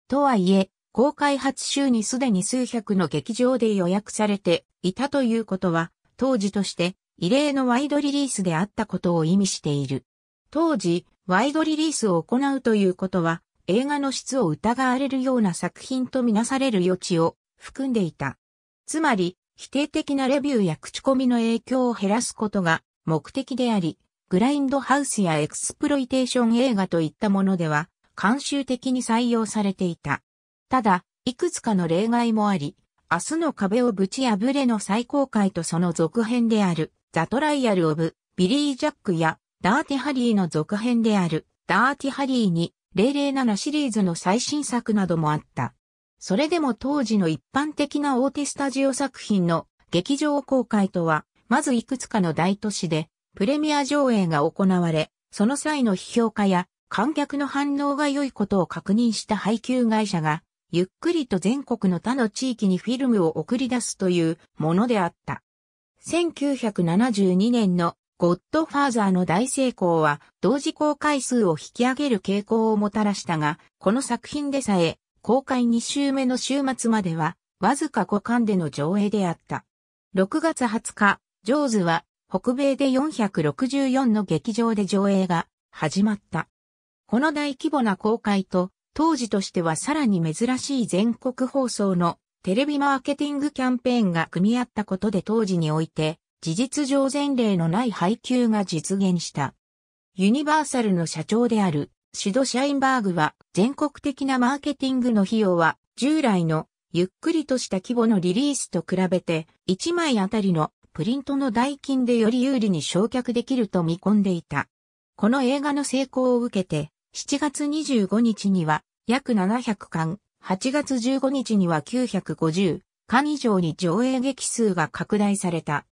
とはいえ、公開初週にすでに数百の劇場で予約されていたということは、当時として異例のワイドリリースであったことを意味している。当時、ワイドリリースを行うということは、映画の質を疑われるような作品とみなされる余地を含んでいた。つまり、否定的なレビューや口コミの影響を減らすことが目的であり、グラインドハウスやエクスプロイテーション映画といったものでは、慣習的に採用されていた。ただ、いくつかの例外もあり、明日の壁をぶち破れの最高回とその続編である、ザ・トライアル・オブ・ビリー・ジャックや、ダーティ・ハリーの続編である、ダーティ・ハリーに、007シリーズの最新作などもあった。それでも当時の一般的な大手スタジオ作品の劇場公開とは、まずいくつかの大都市で、プレミア上映が行われ、その際の批評家や観客の反応が良いことを確認した配給会社が、ゆっくりと全国の他の地域にフィルムを送り出すというものであった。1972年のゴッドファーザーの大成功は同時公開数を引き上げる傾向をもたらしたが、この作品でさえ公開2週目の週末まではわずか5巻での上映であった。6月20日、ジョーズは北米で464の劇場で上映が始まった。この大規模な公開と当時としてはさらに珍しい全国放送のテレビマーケティングキャンペーンが組み合ったことで当時において、事実上前例のない配給が実現した。ユニバーサルの社長であるシド・シャインバーグは全国的なマーケティングの費用は従来のゆっくりとした規模のリリースと比べて1枚あたりのプリントの代金でより有利に焼却できると見込んでいた。この映画の成功を受けて7月25日には約700巻、8月15日には950巻以上に上映劇数が拡大された。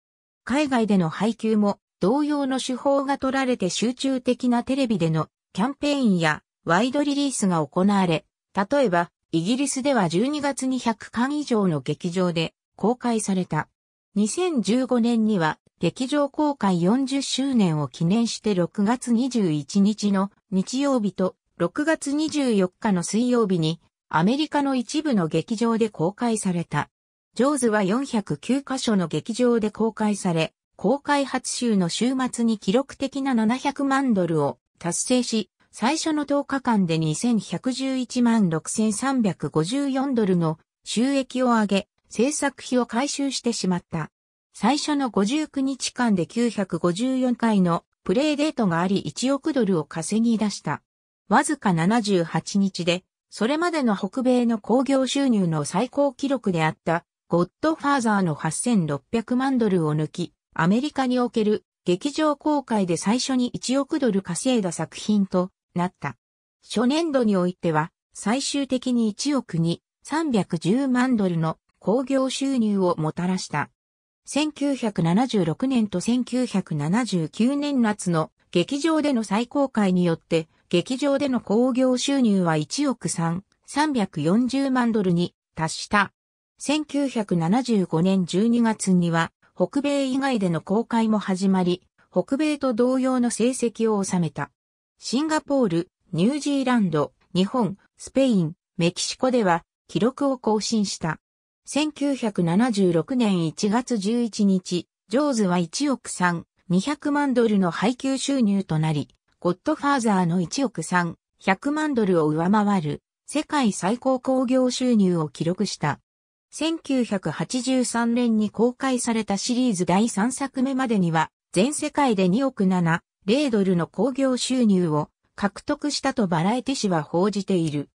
海外での配給も同様の手法が取られて集中的なテレビでのキャンペーンやワイドリリースが行われ、例えばイギリスでは12月に100巻以上の劇場で公開された。2015年には劇場公開40周年を記念して6月21日の日曜日と6月24日の水曜日にアメリカの一部の劇場で公開された。ジョーズは409カ所の劇場で公開され、公開初週の週末に記録的な700万ドルを達成し、最初の10日間で2111万6354ドルの収益を上げ、制作費を回収してしまった。最初の59日間で954回のプレイデートがあり1億ドルを稼ぎ出した。わずか78日で、それまでの北米の興行収入の最高記録であった、ゴッドファーザーの8600万ドルを抜き、アメリカにおける劇場公開で最初に1億ドル稼いだ作品となった。初年度においては、最終的に1億に310万ドルの興行収入をもたらした。1976年と1979年夏の劇場での再公開によって、劇場での興行収入は1億3、340万ドルに達した。1975年12月には、北米以外での公開も始まり、北米と同様の成績を収めた。シンガポール、ニュージーランド、日本、スペイン、メキシコでは記録を更新した。1976年1月11日、ジョーズは1億3、200万ドルの配給収入となり、ゴッドファーザーの1億3、100万ドルを上回る世界最高興行収入を記録した。1983年に公開されたシリーズ第3作目までには、全世界で2億7、0ドルの興行収入を獲得したとバラエティ氏は報じている。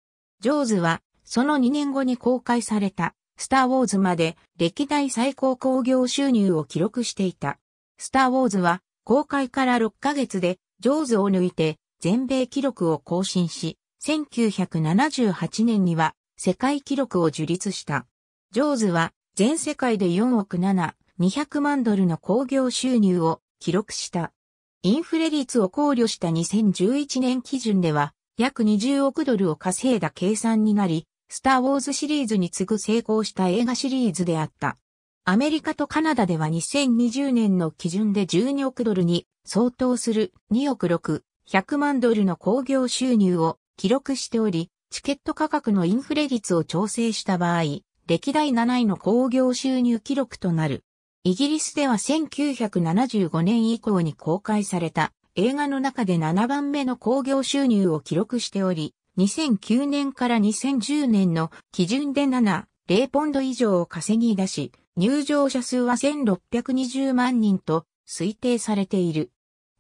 ジョーズは、その2年後に公開されたスター・ウォーズまで歴代最高興行収入を記録していた。スター・ウォーズは公開から6ヶ月でジョーズを抜いて全米記録を更新し、1978年には世界記録を樹立した。ジョーズは全世界で4億7、200万ドルの興行収入を記録した。インフレ率を考慮した2011年基準では約20億ドルを稼いだ計算になり、スター・ウォーズシリーズに次ぐ成功した映画シリーズであった。アメリカとカナダでは2020年の基準で12億ドルに相当する2億6、100万ドルの興行収入を記録しており、チケット価格のインフレ率を調整した場合、歴代7位の興行収入記録となる。イギリスでは1975年以降に公開された映画の中で7番目の興行収入を記録しており、2009年から2010年の基準で7、0ポンド以上を稼ぎ出し、入場者数は1620万人と推定されている。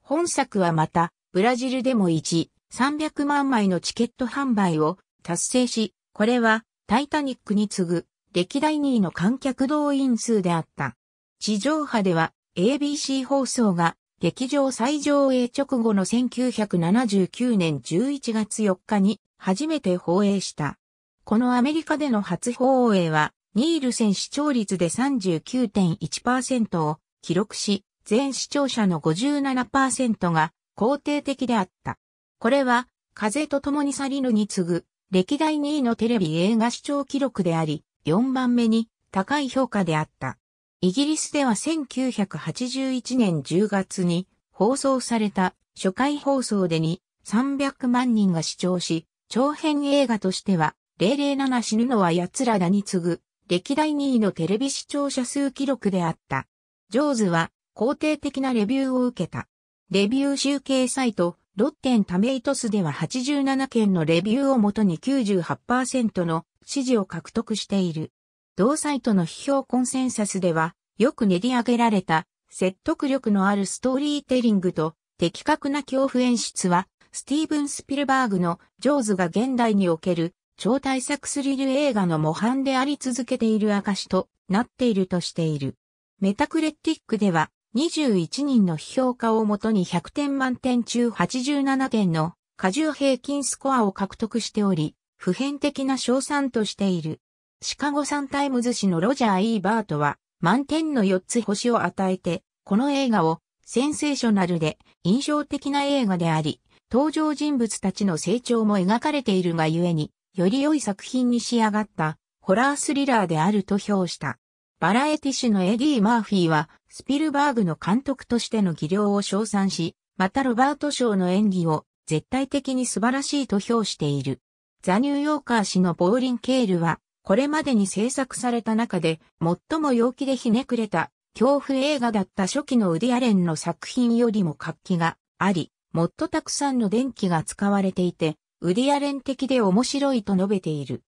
本作はまた、ブラジルでも1、300万枚のチケット販売を達成し、これはタイタニックに次ぐ歴代2位の観客動員数であった。地上波では ABC 放送が劇場再上映直後の1979年11月4日に初めて放映した。このアメリカでの初放映は、ニールセン視聴率で39.1%を記録し、全視聴者の57%が肯定的であった。これは、風と共に去りぬに次ぐ、歴代2位のテレビ映画視聴記録であり、4番目に高い評価であった。イギリスでは1981年10月に放送された初回放送でに300万人が視聴し、長編映画としては007死ぬのは奴らだに次ぐ歴代2位のテレビ視聴者数記録であった。ジョーズは肯定的なレビューを受けた。レビュー集計サイト、ロッテンタメイトスでは87件のレビューをもとに98%の支持を獲得している。同サイトの批評コンセンサスでは、よく練り上げられた、説得力のあるストーリーテリングと、的確な恐怖演出は、スティーブン・スピルバーグのジョーズが現代における超大作スリル映画の模範であり続けている証となっているとしている。メタクレティックでは21人の批評家をもとに100点満点中87点の過重平均スコアを獲得しており、普遍的な賞賛としている。シカゴサンタイムズ氏のロジャー・イーバートは、満点の4つ星を与えて、この映画を、センセーショナルで印象的な映画であり、登場人物たちの成長も描かれているがゆえに、より良い作品に仕上がった、ホラースリラーであると評した。バラエティュのエディ・マーフィーは、スピルバーグの監督としての技量を称賛し、またロバート賞の演技を絶対的に素晴らしいと評している。ザ・ニューヨーカー氏のボーリン・ケールは、これまでに制作された中で、最も陽気でひねくれた、恐怖映画だった初期のウディアレンの作品よりも活気があり、もっとたくさんの電気が使われていて、ウディアレン的で面白いと述べている。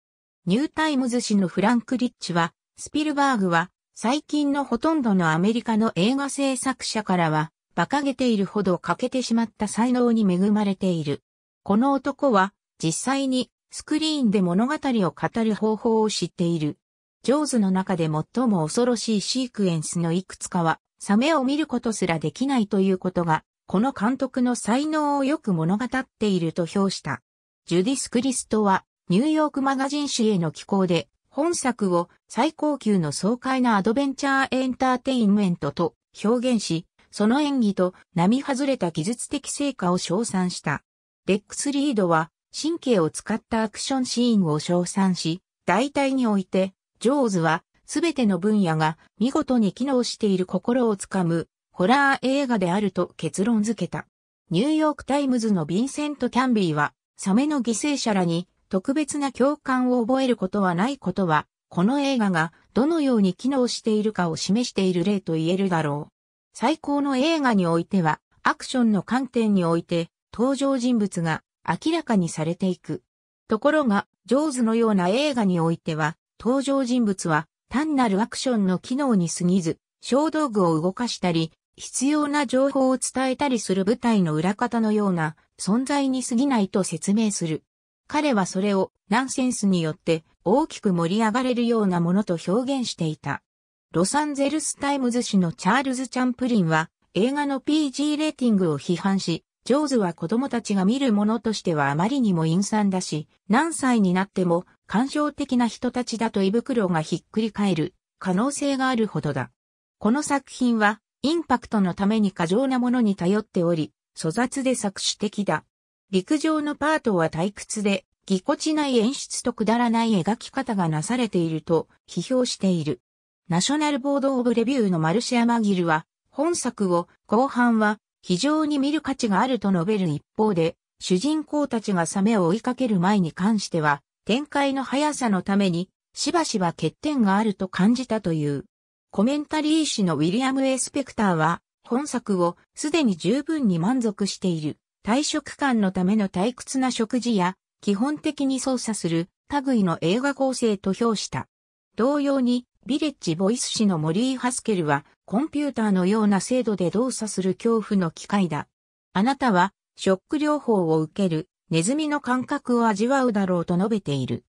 ニュータイムズ氏のフランク・リッチは、スピルバーグは、最近のほとんどのアメリカの映画制作者からは、馬鹿げているほど欠けてしまった才能に恵まれている。この男は、実際にスクリーンで物語を語る方法を知っている。ジョーズの中で最も恐ろしいシークエンスのいくつかは、サメを見ることすらできないということが、この監督の才能をよく物語っていると評した。ジュディス・クリストは、ニューヨークマガジン誌への寄稿で、本作を最高級の爽快なアドベンチャーエンターテインメントと表現し、その演技と並外れた技術的成果を称賛した。レックス・リードは神経を使ったアクションシーンを称賛し、大体において、ジョーズは、すべての分野が見事に機能している心をつかむ、ホラー映画であると結論付けた。ニューヨークタイムズのヴィンセント・キャンビーは、サメの犠牲者らに特別な共感を覚えることはないことは、この映画がどのように機能しているかを示している例と言えるだろう。最高の映画においては、アクションの観点において、登場人物が明らかにされていく。ところが、ジョーズのような映画においては、登場人物は単なるアクションの機能に過ぎず、小道具を動かしたり、必要な情報を伝えたりする舞台の裏方のような存在に過ぎないと説明する。彼はそれをナンセンスによって大きく盛り上がれるようなものと表現していた。ロサンゼルスタイムズ誌のチャールズ・チャンプリンは映画の PG レーティングを批判し、ジョーズは子供たちが見るものとしてはあまりにも陰惨だし、何歳になっても感傷的な人たちだと胃袋がひっくり返る可能性があるほどだ。この作品はインパクトのために過剰なものに頼っており、粗雑で作詞的だ。陸上のパートは退屈で、ぎこちない演出とくだらない描き方がなされていると批評している。ナショナルボードオブレビューのマルシア・マギルは、本作を後半は非常に見る価値があると述べる一方で、主人公たちがサメを追いかける前に関しては、展開の速さのために、しばしば欠点があると感じたという。コメンタリー誌のウィリアム・エスペクターは、本作をすでに十分に満足している、退職感のための退屈な食事や、基本的に操作する、類の映画構成と評した。同様に、ビレッジボイス誌のモリー・ハスケルは、コンピューターのような精度で動作する恐怖の機械だ。あなたは、ショック療法を受ける、ネズミの感覚を味わうだろうと述べている。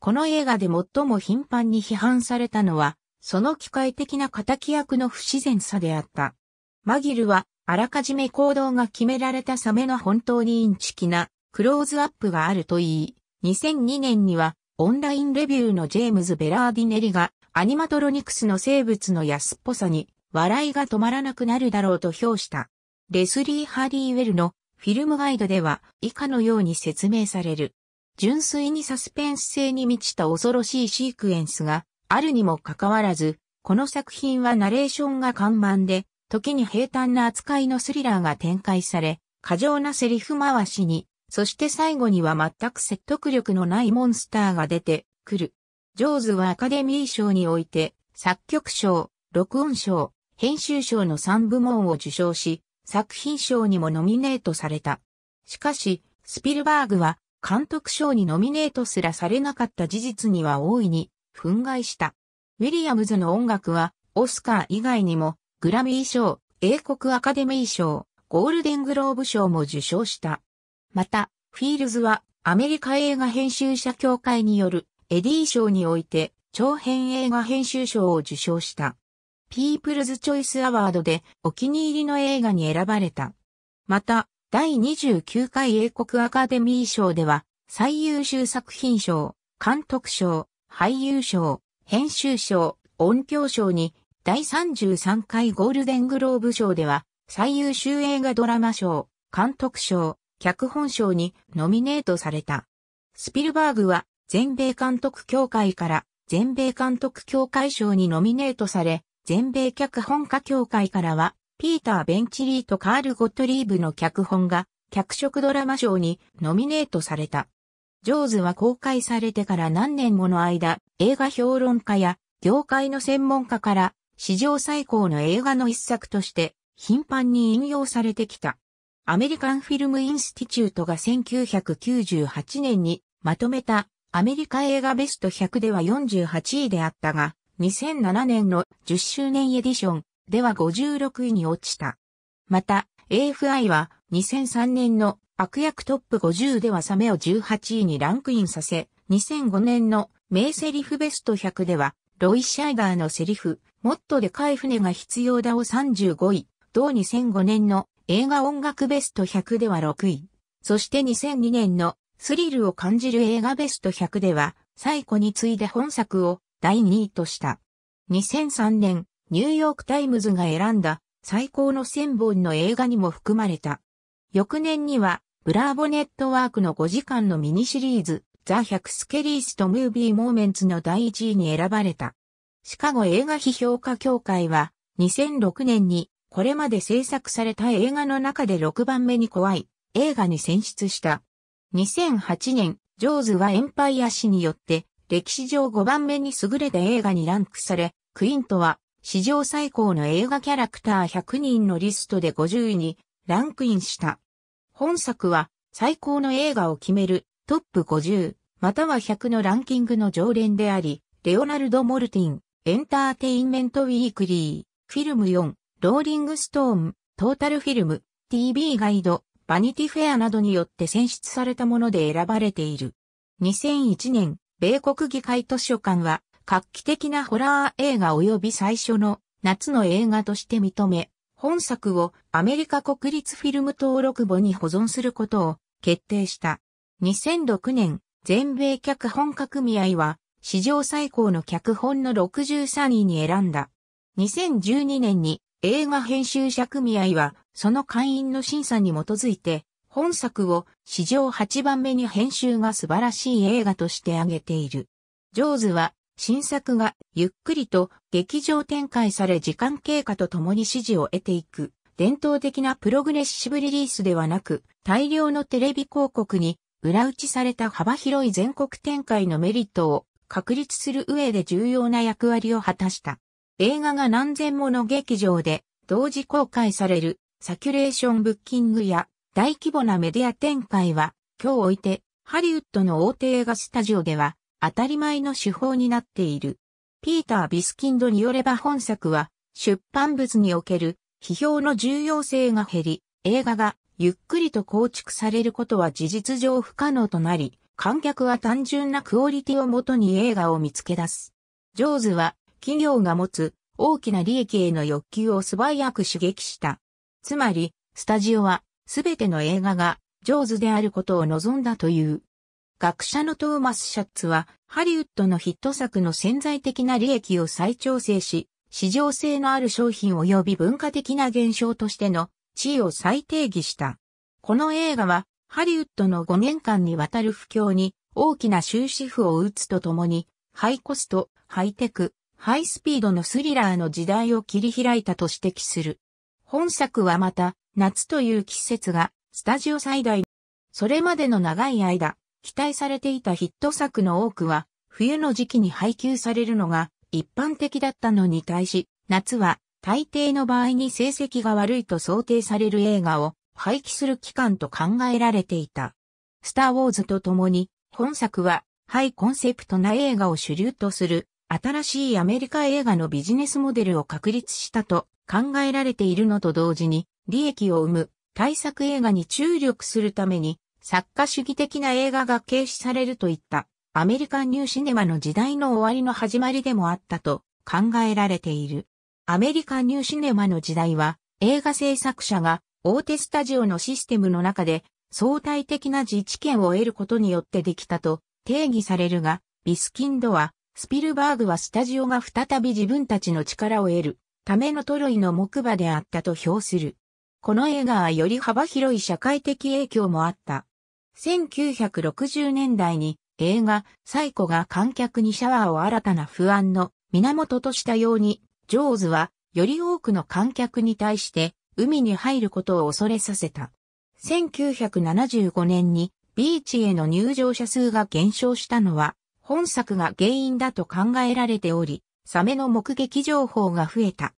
この映画で最も頻繁に批判されたのは、その機械的な敵役の不自然さであった。マギルは、あらかじめ行動が決められたサメの本当にインチキな、クローズアップがあるといい、2002年には、オンラインレビューのジェームズ・ベラーディネリが、アニマトロニクスの生物の安っぽさに、笑いが止まらなくなるだろうと評した。レスリー・ハーィーウェルのフィルムガイドでは以下のように説明される。純粋にサスペンス性に満ちた恐ろしいシークエンスがあるにもかかわらず、この作品はナレーションが看板で、時に平坦な扱いのスリラーが展開され、過剰なセリフ回しに、そして最後には全く説得力のないモンスターが出てくる。ジョーズはアカデミー賞において、作曲賞、録音賞、編集賞の3部門を受賞し、作品賞にもノミネートされた。しかし、スピルバーグは、監督賞にノミネートすらされなかった事実には大いに、憤慨した。ウィリアムズの音楽は、オスカー以外にも、グラミー賞、英国アカデミー賞、ゴールデングローブ賞も受賞した。また、フィールズは、アメリカ映画編集者協会によるエディー賞において長編映画編集賞を受賞した。ピープルズ・チョイス・アワードでお気に入りの映画に選ばれた。また、第29回英国アカデミー賞では、最優秀作品賞、監督賞、俳優賞、編集賞、音響賞に、第33回ゴールデングローブ賞では、最優秀映画ドラマ賞、監督賞、脚本賞にノミネートされた。スピルバーグは全米監督協会から全米監督協会賞にノミネートされ、全米脚本家協会からは、ピーター・ベンチリーとカール・ゴットリーブの脚本が、脚色ドラマ賞にノミネートされた。ジョーズは公開されてから何年もの間、映画評論家や業界の専門家から史上最高の映画の一作として頻繁に引用されてきた。アメリカンフィルムインスティチュートが1998年にまとめたアメリカ映画ベスト100では48位であったが、2007年の10周年エディションでは56位に落ちた。また、AFI は2003年の悪役トップ50ではサメを18位にランクインさせ、2005年の名セリフベスト100では、ロイ・シャイガーのセリフ、もっとでかい船が必要だを35位、同2005年の映画音楽ベスト100では6位、そして2002年のスリルを感じる映画ベスト100では、最古に次いで本作を第2位とした。2003年、ニューヨークタイムズが選んだ最高の1000本の映画にも含まれた。翌年には、ブラーボネットワークの5時間のミニシリーズ、ザ・100スケリースト・ムービー・モーメンツの第1位に選ばれた。シカゴ映画批評家協会は、2006年に、これまで制作された映画の中で6番目に怖い映画に選出した。2008年、ジョーズはエンパイア氏によって歴史上5番目に優れた映画にランクされ、クイントは史上最高の映画キャラクター100人のリストで50位にランクインした。本作は最高の映画を決めるトップ50または100のランキングの常連であり、レオナルド・モルティン、エンターテインメント・ウィークリー、フィルム4、ローリング・ストーン、トータルフィルム、TV ガイド、バニティフェアなどによって選出されたもので選ばれている。2001年、米国議会図書館は、画期的なホラー映画及び最初の夏の映画として認め、本作をアメリカ国立フィルム登録簿に保存することを決定した。2006年、全米脚本家組合は、史上最高の脚本の63位に選んだ。2012年に映画編集者組合は、その会員の審査に基づいて、本作を史上8番目に編集が素晴らしい映画として挙げている。ジョーズは、新作がゆっくりと劇場展開され時間経過とともに支持を得ていく。伝統的なプログレッシブリリースではなく、大量のテレビ広告に裏打ちされた幅広い全国展開のメリットを確立する上で重要な役割を果たした。映画が何千もの劇場で同時公開されるサキュレーションブッキングや大規模なメディア展開は今日おいてハリウッドの大手映画スタジオでは当たり前の手法になっている。ピーター・ビスキンドによれば本作は出版物における批評の重要性が減り、映画がゆっくりと構築されることは事実上不可能となり、観客は単純なクオリティをもとに映画を見つけ出す。ジョーズは企業が持つ大きな利益への欲求を素早く刺激した。つまり、スタジオはすべての映画が上手であることを望んだという。学者のトーマス・シャッツは、ハリウッドのヒット作の潜在的な利益を再調整し、市場性のある商品及び文化的な現象としての地位を再定義した。この映画は、ハリウッドの5年間にわたる不況に大きな終止符を打つとともに、ハイコスト、ハイテク、ハイスピードのスリラーの時代を切り開いたと指摘する。本作はまた、夏という季節が、スタジオ最大。それまでの長い間、期待されていたヒット作の多くは、冬の時期に配給されるのが一般的だったのに対し、夏は大抵の場合に成績が悪いと想定される映画を廃棄する期間と考えられていた。スター・ウォーズと共に、本作はハイコンセプトな映画を主流とする新しいアメリカ映画のビジネスモデルを確立したと考えられているのと同時に、利益を生む対策映画に注力するために、作家主義的な映画が軽視されるといった、アメリカンニューシネマの時代の終わりの始まりでもあったと考えられている。アメリカンニューシネマの時代は、映画制作者が大手スタジオのシステムの中で相対的な自治権を得ることによってできたと定義されるが、ビスキンドはスピルバーグはスタジオが再び自分たちの力を得るためのトロイの木馬であったと評する。この映画はより幅広い社会的影響もあった。1960年代に映画サイコが観客にシャワーを新たな不安の源としたように、ジョーズはより多くの観客に対して海に入ることを恐れさせた。1975年にビーチへの入場者数が減少したのは本作が原因だと考えられており、サメの目撃情報が増えた。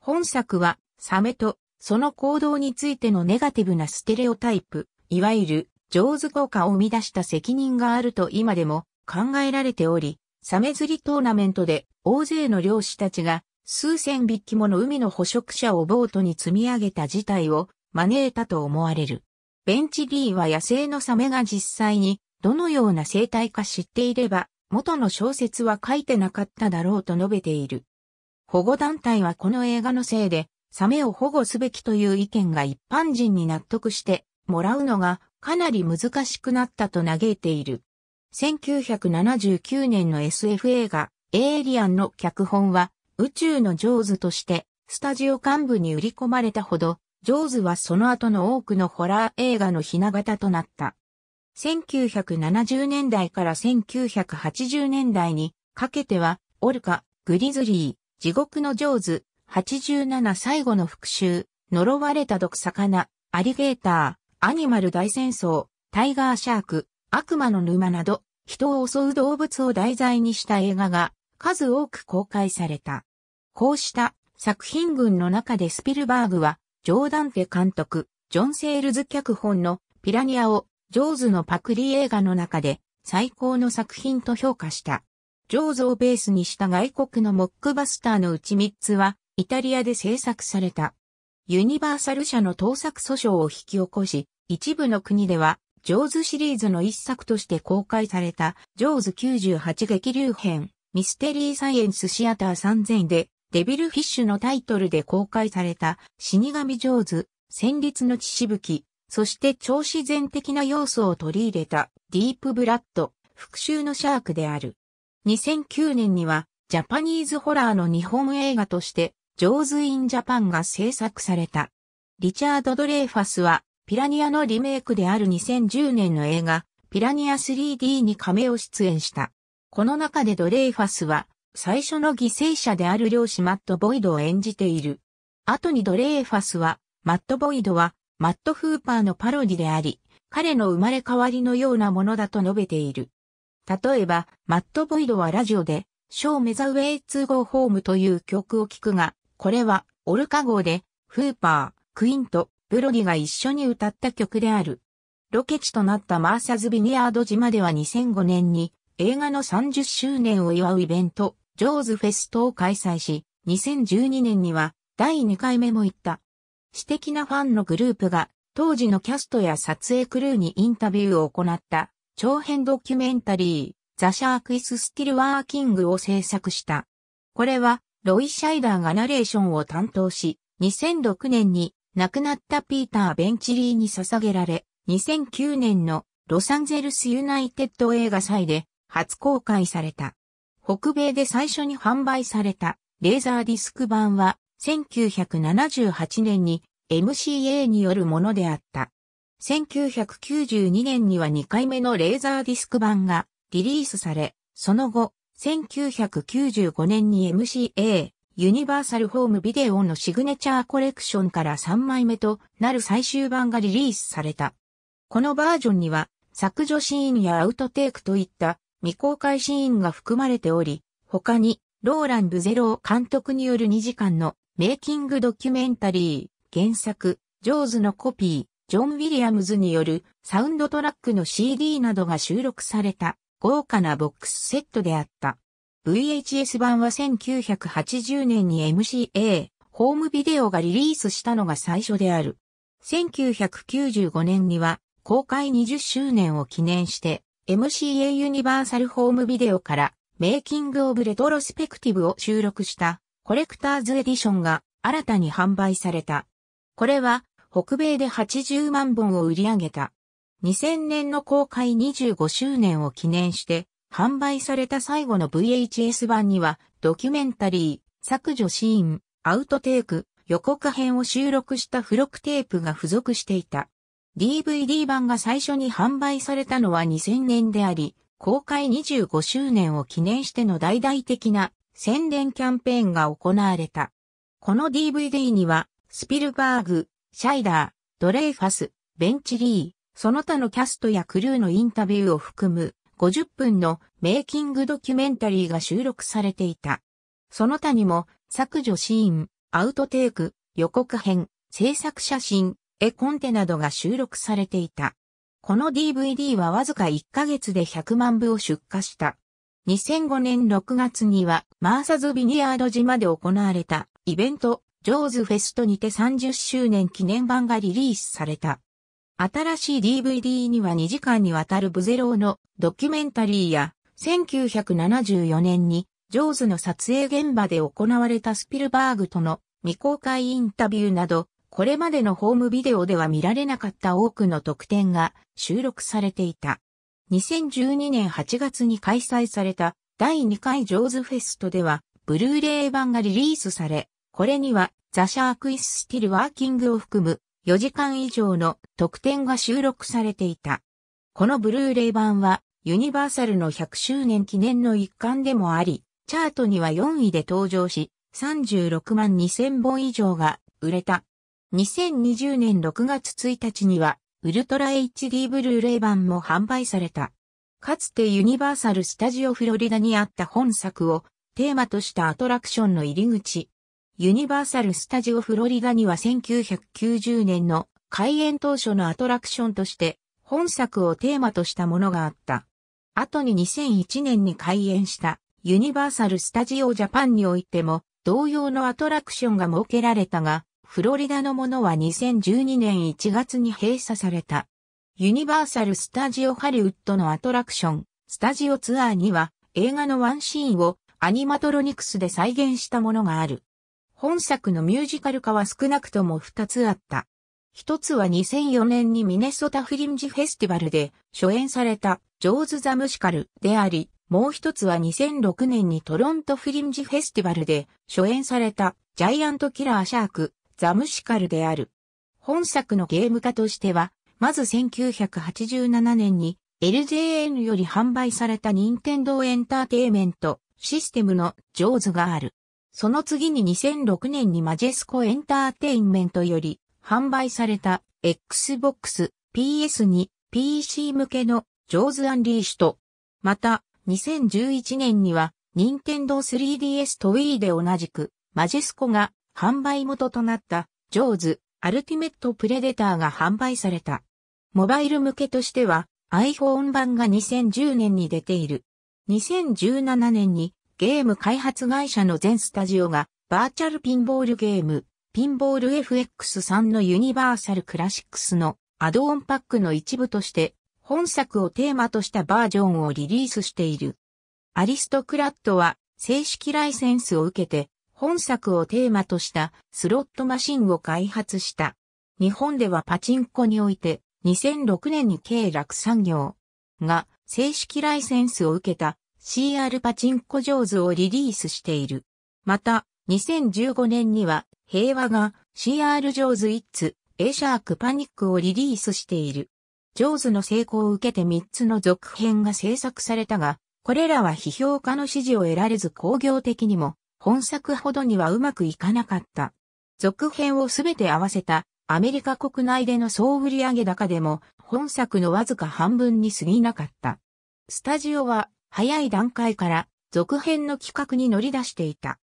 本作は、サメと、その行動についてのネガティブなステレオタイプ、いわゆる、上手効果を生み出した責任があると今でも考えられており、サメ釣りトーナメントで大勢の漁師たちが数千匹もの海の捕食者をボートに積み上げた事態を招いたと思われる。ベンチリーは野生のサメが実際にどのような生態か知っていれば、元の小説は書いてなかっただろうと述べている。保護団体はこの映画のせいで、サメを保護すべきという意見が一般人に納得してもらうのがかなり難しくなったと嘆いている。1979年の SF 映画、エイリアンの脚本は、宇宙のジョーズとして、スタジオ幹部に売り込まれたほど、ジョーズはその後の多くのホラー映画のひな形となった。1970年代から1980年代にかけては、オルカ、グリズリー、地獄のジョーズ、87最後の復讐、呪われた毒魚、アリゲーター、アニマル大戦争、タイガーシャーク、悪魔の沼など、人を襲う動物を題材にした映画が数多く公開された。こうした作品群の中でスピルバーグは、ジョーダンテ監督、ジョン・セールズ脚本のピラニアをジョーズのパクリ映画の中で最高の作品と評価した。ジョーズをベースにした外国のモックバスターのうち3つはイタリアで制作された。ユニバーサル社の盗作訴訟を引き起こし、一部の国ではジョーズシリーズの一作として公開されたジョーズ98劇流編ミステリーサイエンスシアター3000でデビルフィッシュのタイトルで公開された死神ジョーズ戦慄の血しぶきそして超自然的な要素を取り入れたディープブラッド、復讐のシャークである。2009年にはジャパニーズホラーの日本映画としてジョーズ・イン・ジャパンが制作された。リチャード・ドレーファスはピラニアのリメイクである2010年の映画ピラニア 3D に亀を出演した。この中でドレーファスは最初の犠牲者である漁師マット・ボイドを演じている。後にドレーファスはマット・ボイドはマット・フーパーのパロディであり、彼の生まれ変わりのようなものだと述べている。例えば、マット・ボイドはラジオで、ショー・メザウェイ・ツー・ゴー・ホームという曲を聴くが、これは、オルカ号で、フーパー、クインと、ブロディが一緒に歌った曲である。ロケ地となったマーサズ・ビニアード島では2005年に、映画の30周年を祝うイベント、ジョーズ・フェストを開催し、2012年には、第2回目も行った。私的なファンのグループが当時のキャストや撮影クルーにインタビューを行った長編ドキュメンタリーザ・シャーク・イス・スティル・ワーキングを制作した。これはロイ・シャイダーがナレーションを担当し2006年に亡くなったピーター・ベンチリーに捧げられ2009年のロサンゼルスユナイテッド映画祭で初公開された。北米で最初に販売されたレーザーディスク版は1978年に MCA によるものであった。1992年には2回目のレーザーディスク版がリリースされ、その後、1995年に MCA、ユニバーサルホームビデオのシグネチャーコレクションから3枚目となる最終版がリリースされた。このバージョンには削除シーンやアウトテイクといった未公開シーンが含まれており、他にローラン・ブゼロー監督による2時間のメイキングドキュメンタリー、原作、ジョーズのコピー、ジョン・ウィリアムズによるサウンドトラックの CD などが収録された豪華なボックスセットであった。VHS 版は1980年に MCA、ホームビデオがリリースしたのが最初である。1995年には公開20周年を記念して MCA ユニバーサルホームビデオからメイキングオブレトロスペクティブを収録したコレクターズエディションが新たに販売された。これは北米で80万本を売り上げた。2000年の公開25周年を記念して販売された最後の VHS 版にはドキュメンタリー、削除シーン、アウトテイク、予告編を収録した付録テープが付属していた。DVD 版が最初に販売されたのは2000年であり、公開25周年を記念しての大々的な宣伝キャンペーンが行われた。この DVD には、スピルバーグ、シャイダー、ドレイファス、ベンチリー、その他のキャストやクルーのインタビューを含む50分のメイキングドキュメンタリーが収録されていた。その他にも削除シーン、アウトテイク、予告編、制作写真、絵コンテなどが収録されていた。この DVD はわずか1ヶ月で100万部を出荷した。2005年6月には、マーサズ・ビニヤード島で行われたイベント、ジョーズフェストにて30周年記念版がリリースされた。新しい DVD には2時間にわたるブゼローのドキュメンタリーや、1974年にジョーズの撮影現場で行われたスピルバーグとの未公開インタビューなど、これまでのホームビデオでは見られなかった多くの特典が収録されていた。2012年8月に開催された第2回ジョーズフェストでは、ブルーレイ版がリリースされ、これには、ザ・シャーク・イス・スティル・ワーキングを含む4時間以上の特典が収録されていた。このブルーレイ版は、ユニバーサルの100周年記念の一環でもあり、チャートには4位で登場し、36万2000本以上が売れた。2020年6月1日には、ウルトラ HD ブルーレイ版も販売された。かつてユニバーサル・スタジオ・フロリダにあった本作をテーマとしたアトラクションの入り口。ユニバーサル・スタジオ・フロリダには1990年の開園当初のアトラクションとして本作をテーマとしたものがあった。後に2001年に開園したユニバーサル・スタジオ・ジャパンにおいても同様のアトラクションが設けられたが、フロリダのものは2012年1月に閉鎖された。ユニバーサル・スタジオ・ハリウッドのアトラクション、スタジオツアーには映画のワンシーンをアニマトロニクスで再現したものがある。本作のミュージカル化は少なくとも2つあった。1つは2004年にミネソタフリンジフェスティバルで初演されたジョーズ・ザ・ムシカルであり、もう1つは2006年にトロントフリンジフェスティバルで初演されたジャイアント・キラー・シャークザムシカルである。本作のゲーム化としては、まず1987年に LJN より販売された任天堂エンターテイメントシステムのジョーズがある。その次に2006年にマジェスコエンターテインメントより販売された Xbox PS2 PC 向けのジョーズアンリーシュと、また2011年には任天堂 3DS と Wii で同じくマジェスコが販売元となったジョーズ・アルティメット・プレデターが販売された。モバイル向けとしては iPhone 版が2010年に出ている。2017年にゲーム開発会社の全スタジオがバーチャルピンボールゲーム、ピンボール FX3 のユニバーサルクラシックスのアドオンパックの一部として本作をテーマとしたバージョンをリリースしている。アリストクラットは正式ライセンスを受けて本作をテーマとしたスロットマシンを開発した。日本ではパチンコにおいて2006年に経楽産業が正式ライセンスを受けた CR パチンコ上手をリリースしている。また、2015年には平和が CR 上手イッツ、エシャークパニックをリリースしている。ジョーズの成功を受けて3つの続編が制作されたが、これらは批評家の支持を得られず工業的にも本作ほどにはうまくいかなかった。続編をすべて合わせたアメリカ国内での総売上高でも本作のわずか半分に過ぎなかった。スタジオは早い段階から続編の企画に乗り出していた。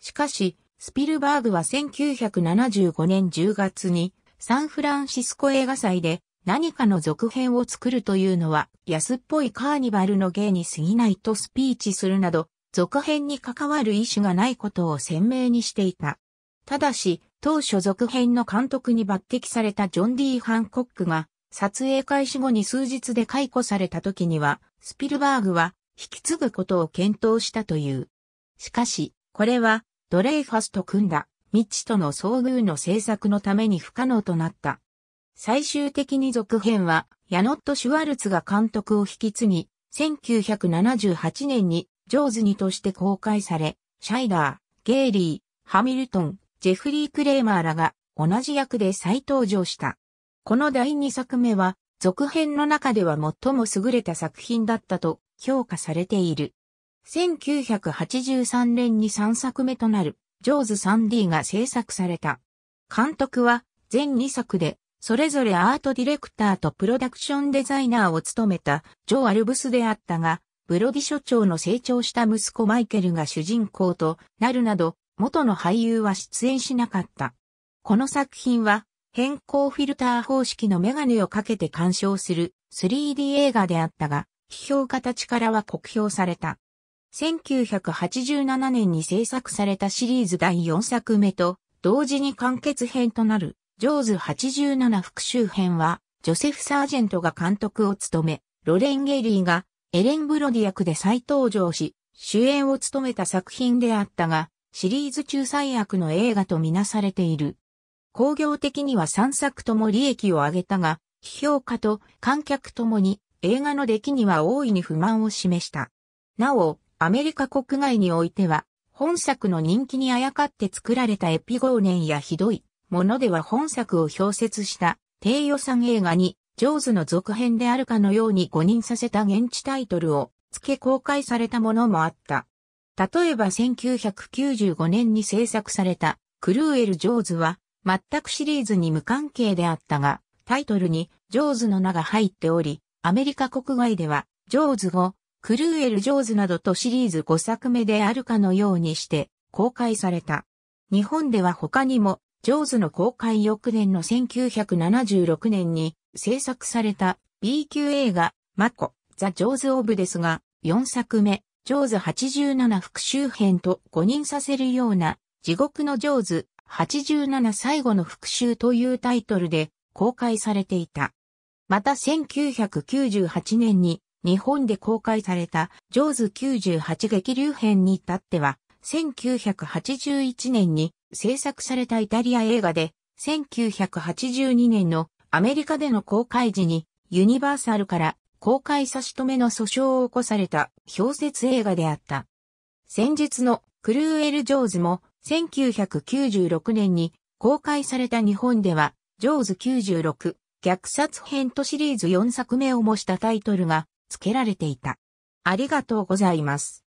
しかし、スピルバーグは1975年10月にサンフランシスコ映画祭で何かの続編を作るというのは安っぽいカーニバルの芸に過ぎないとスピーチするなど続編に関わる意思がないことを鮮明にしていた。ただし、当初続編の監督に抜擢されたジョン・ディー・ハンコックが、撮影開始後に数日で解雇された時には、スピルバーグは引き継ぐことを検討したという。しかし、これはドレイファスと組んだミッチとの遭遇の制作のために不可能となった。最終的に続編は、ヤノット・シュワルツが監督を引き継ぎ、1978年にジョーズにとして公開され、シャイダー、ゲイリー、ハミルトン、ジェフリー・クレーマーらが同じ役で再登場した。この第2作目は、続編の中では最も優れた作品だったと評価されている。1983年に3作目となる、ジョーズ 3D が制作された。監督は、全2作で、それぞれアートディレクターとプロダクションデザイナーを務めた、ジョー・アルブスであったが、ブロディ所長の成長した息子マイケルが主人公となるなど、元の俳優は出演しなかった。この作品は、変更フィルター方式のメガネをかけて鑑賞する 3D 映画であったが、批評家たちからは酷評された。1987年に制作されたシリーズ第4作目と、同時に完結編となる、ジョーズ87復讐編は、ジョセフ・サージェントが監督を務め、ロレン・ゲイリーがエレン・ブロディ役で再登場し、主演を務めた作品であったが、シリーズ中最悪の映画とみなされている。工業的には3作とも利益を上げたが、批評家と観客ともに映画の出来には大いに不満を示した。なお、アメリカ国外においては、本作の人気にあやかって作られたエピゴーネンやひどいものでは本作を表説した低予算映画にジョーズの続編であるかのように誤認させた現地タイトルを付け公開されたものもあった。例えば1995年に制作されたクルーエル・ジョーズは全くシリーズに無関係であったが、タイトルにジョーズの名が入っており、アメリカ国外ではジョーズ後、クルーエル・ジョーズなどとシリーズ5作目であるかのようにして公開された。日本では他にも、ジョーズの公開翌年の1976年に、制作された B 級映画、マコ、ザ・ジョーズ・オブですが、4作目、ジョーズ87復讐編と誤認させるような、地獄のジョーズ87最後の復讐というタイトルで公開されていた。また1998年に日本で公開されたジョーズ98激流編に至っては、1981年に制作されたイタリア映画で、1982年のアメリカでの公開時に、ユニバーサルから公開差し止めの訴訟を起こされた氷説映画であった。先日のクルーエル・ジョーズも1996年に公開された日本では、ジョーズ96、虐殺編とシリーズ4作目を模したタイトルが付けられていた。ありがとうございます。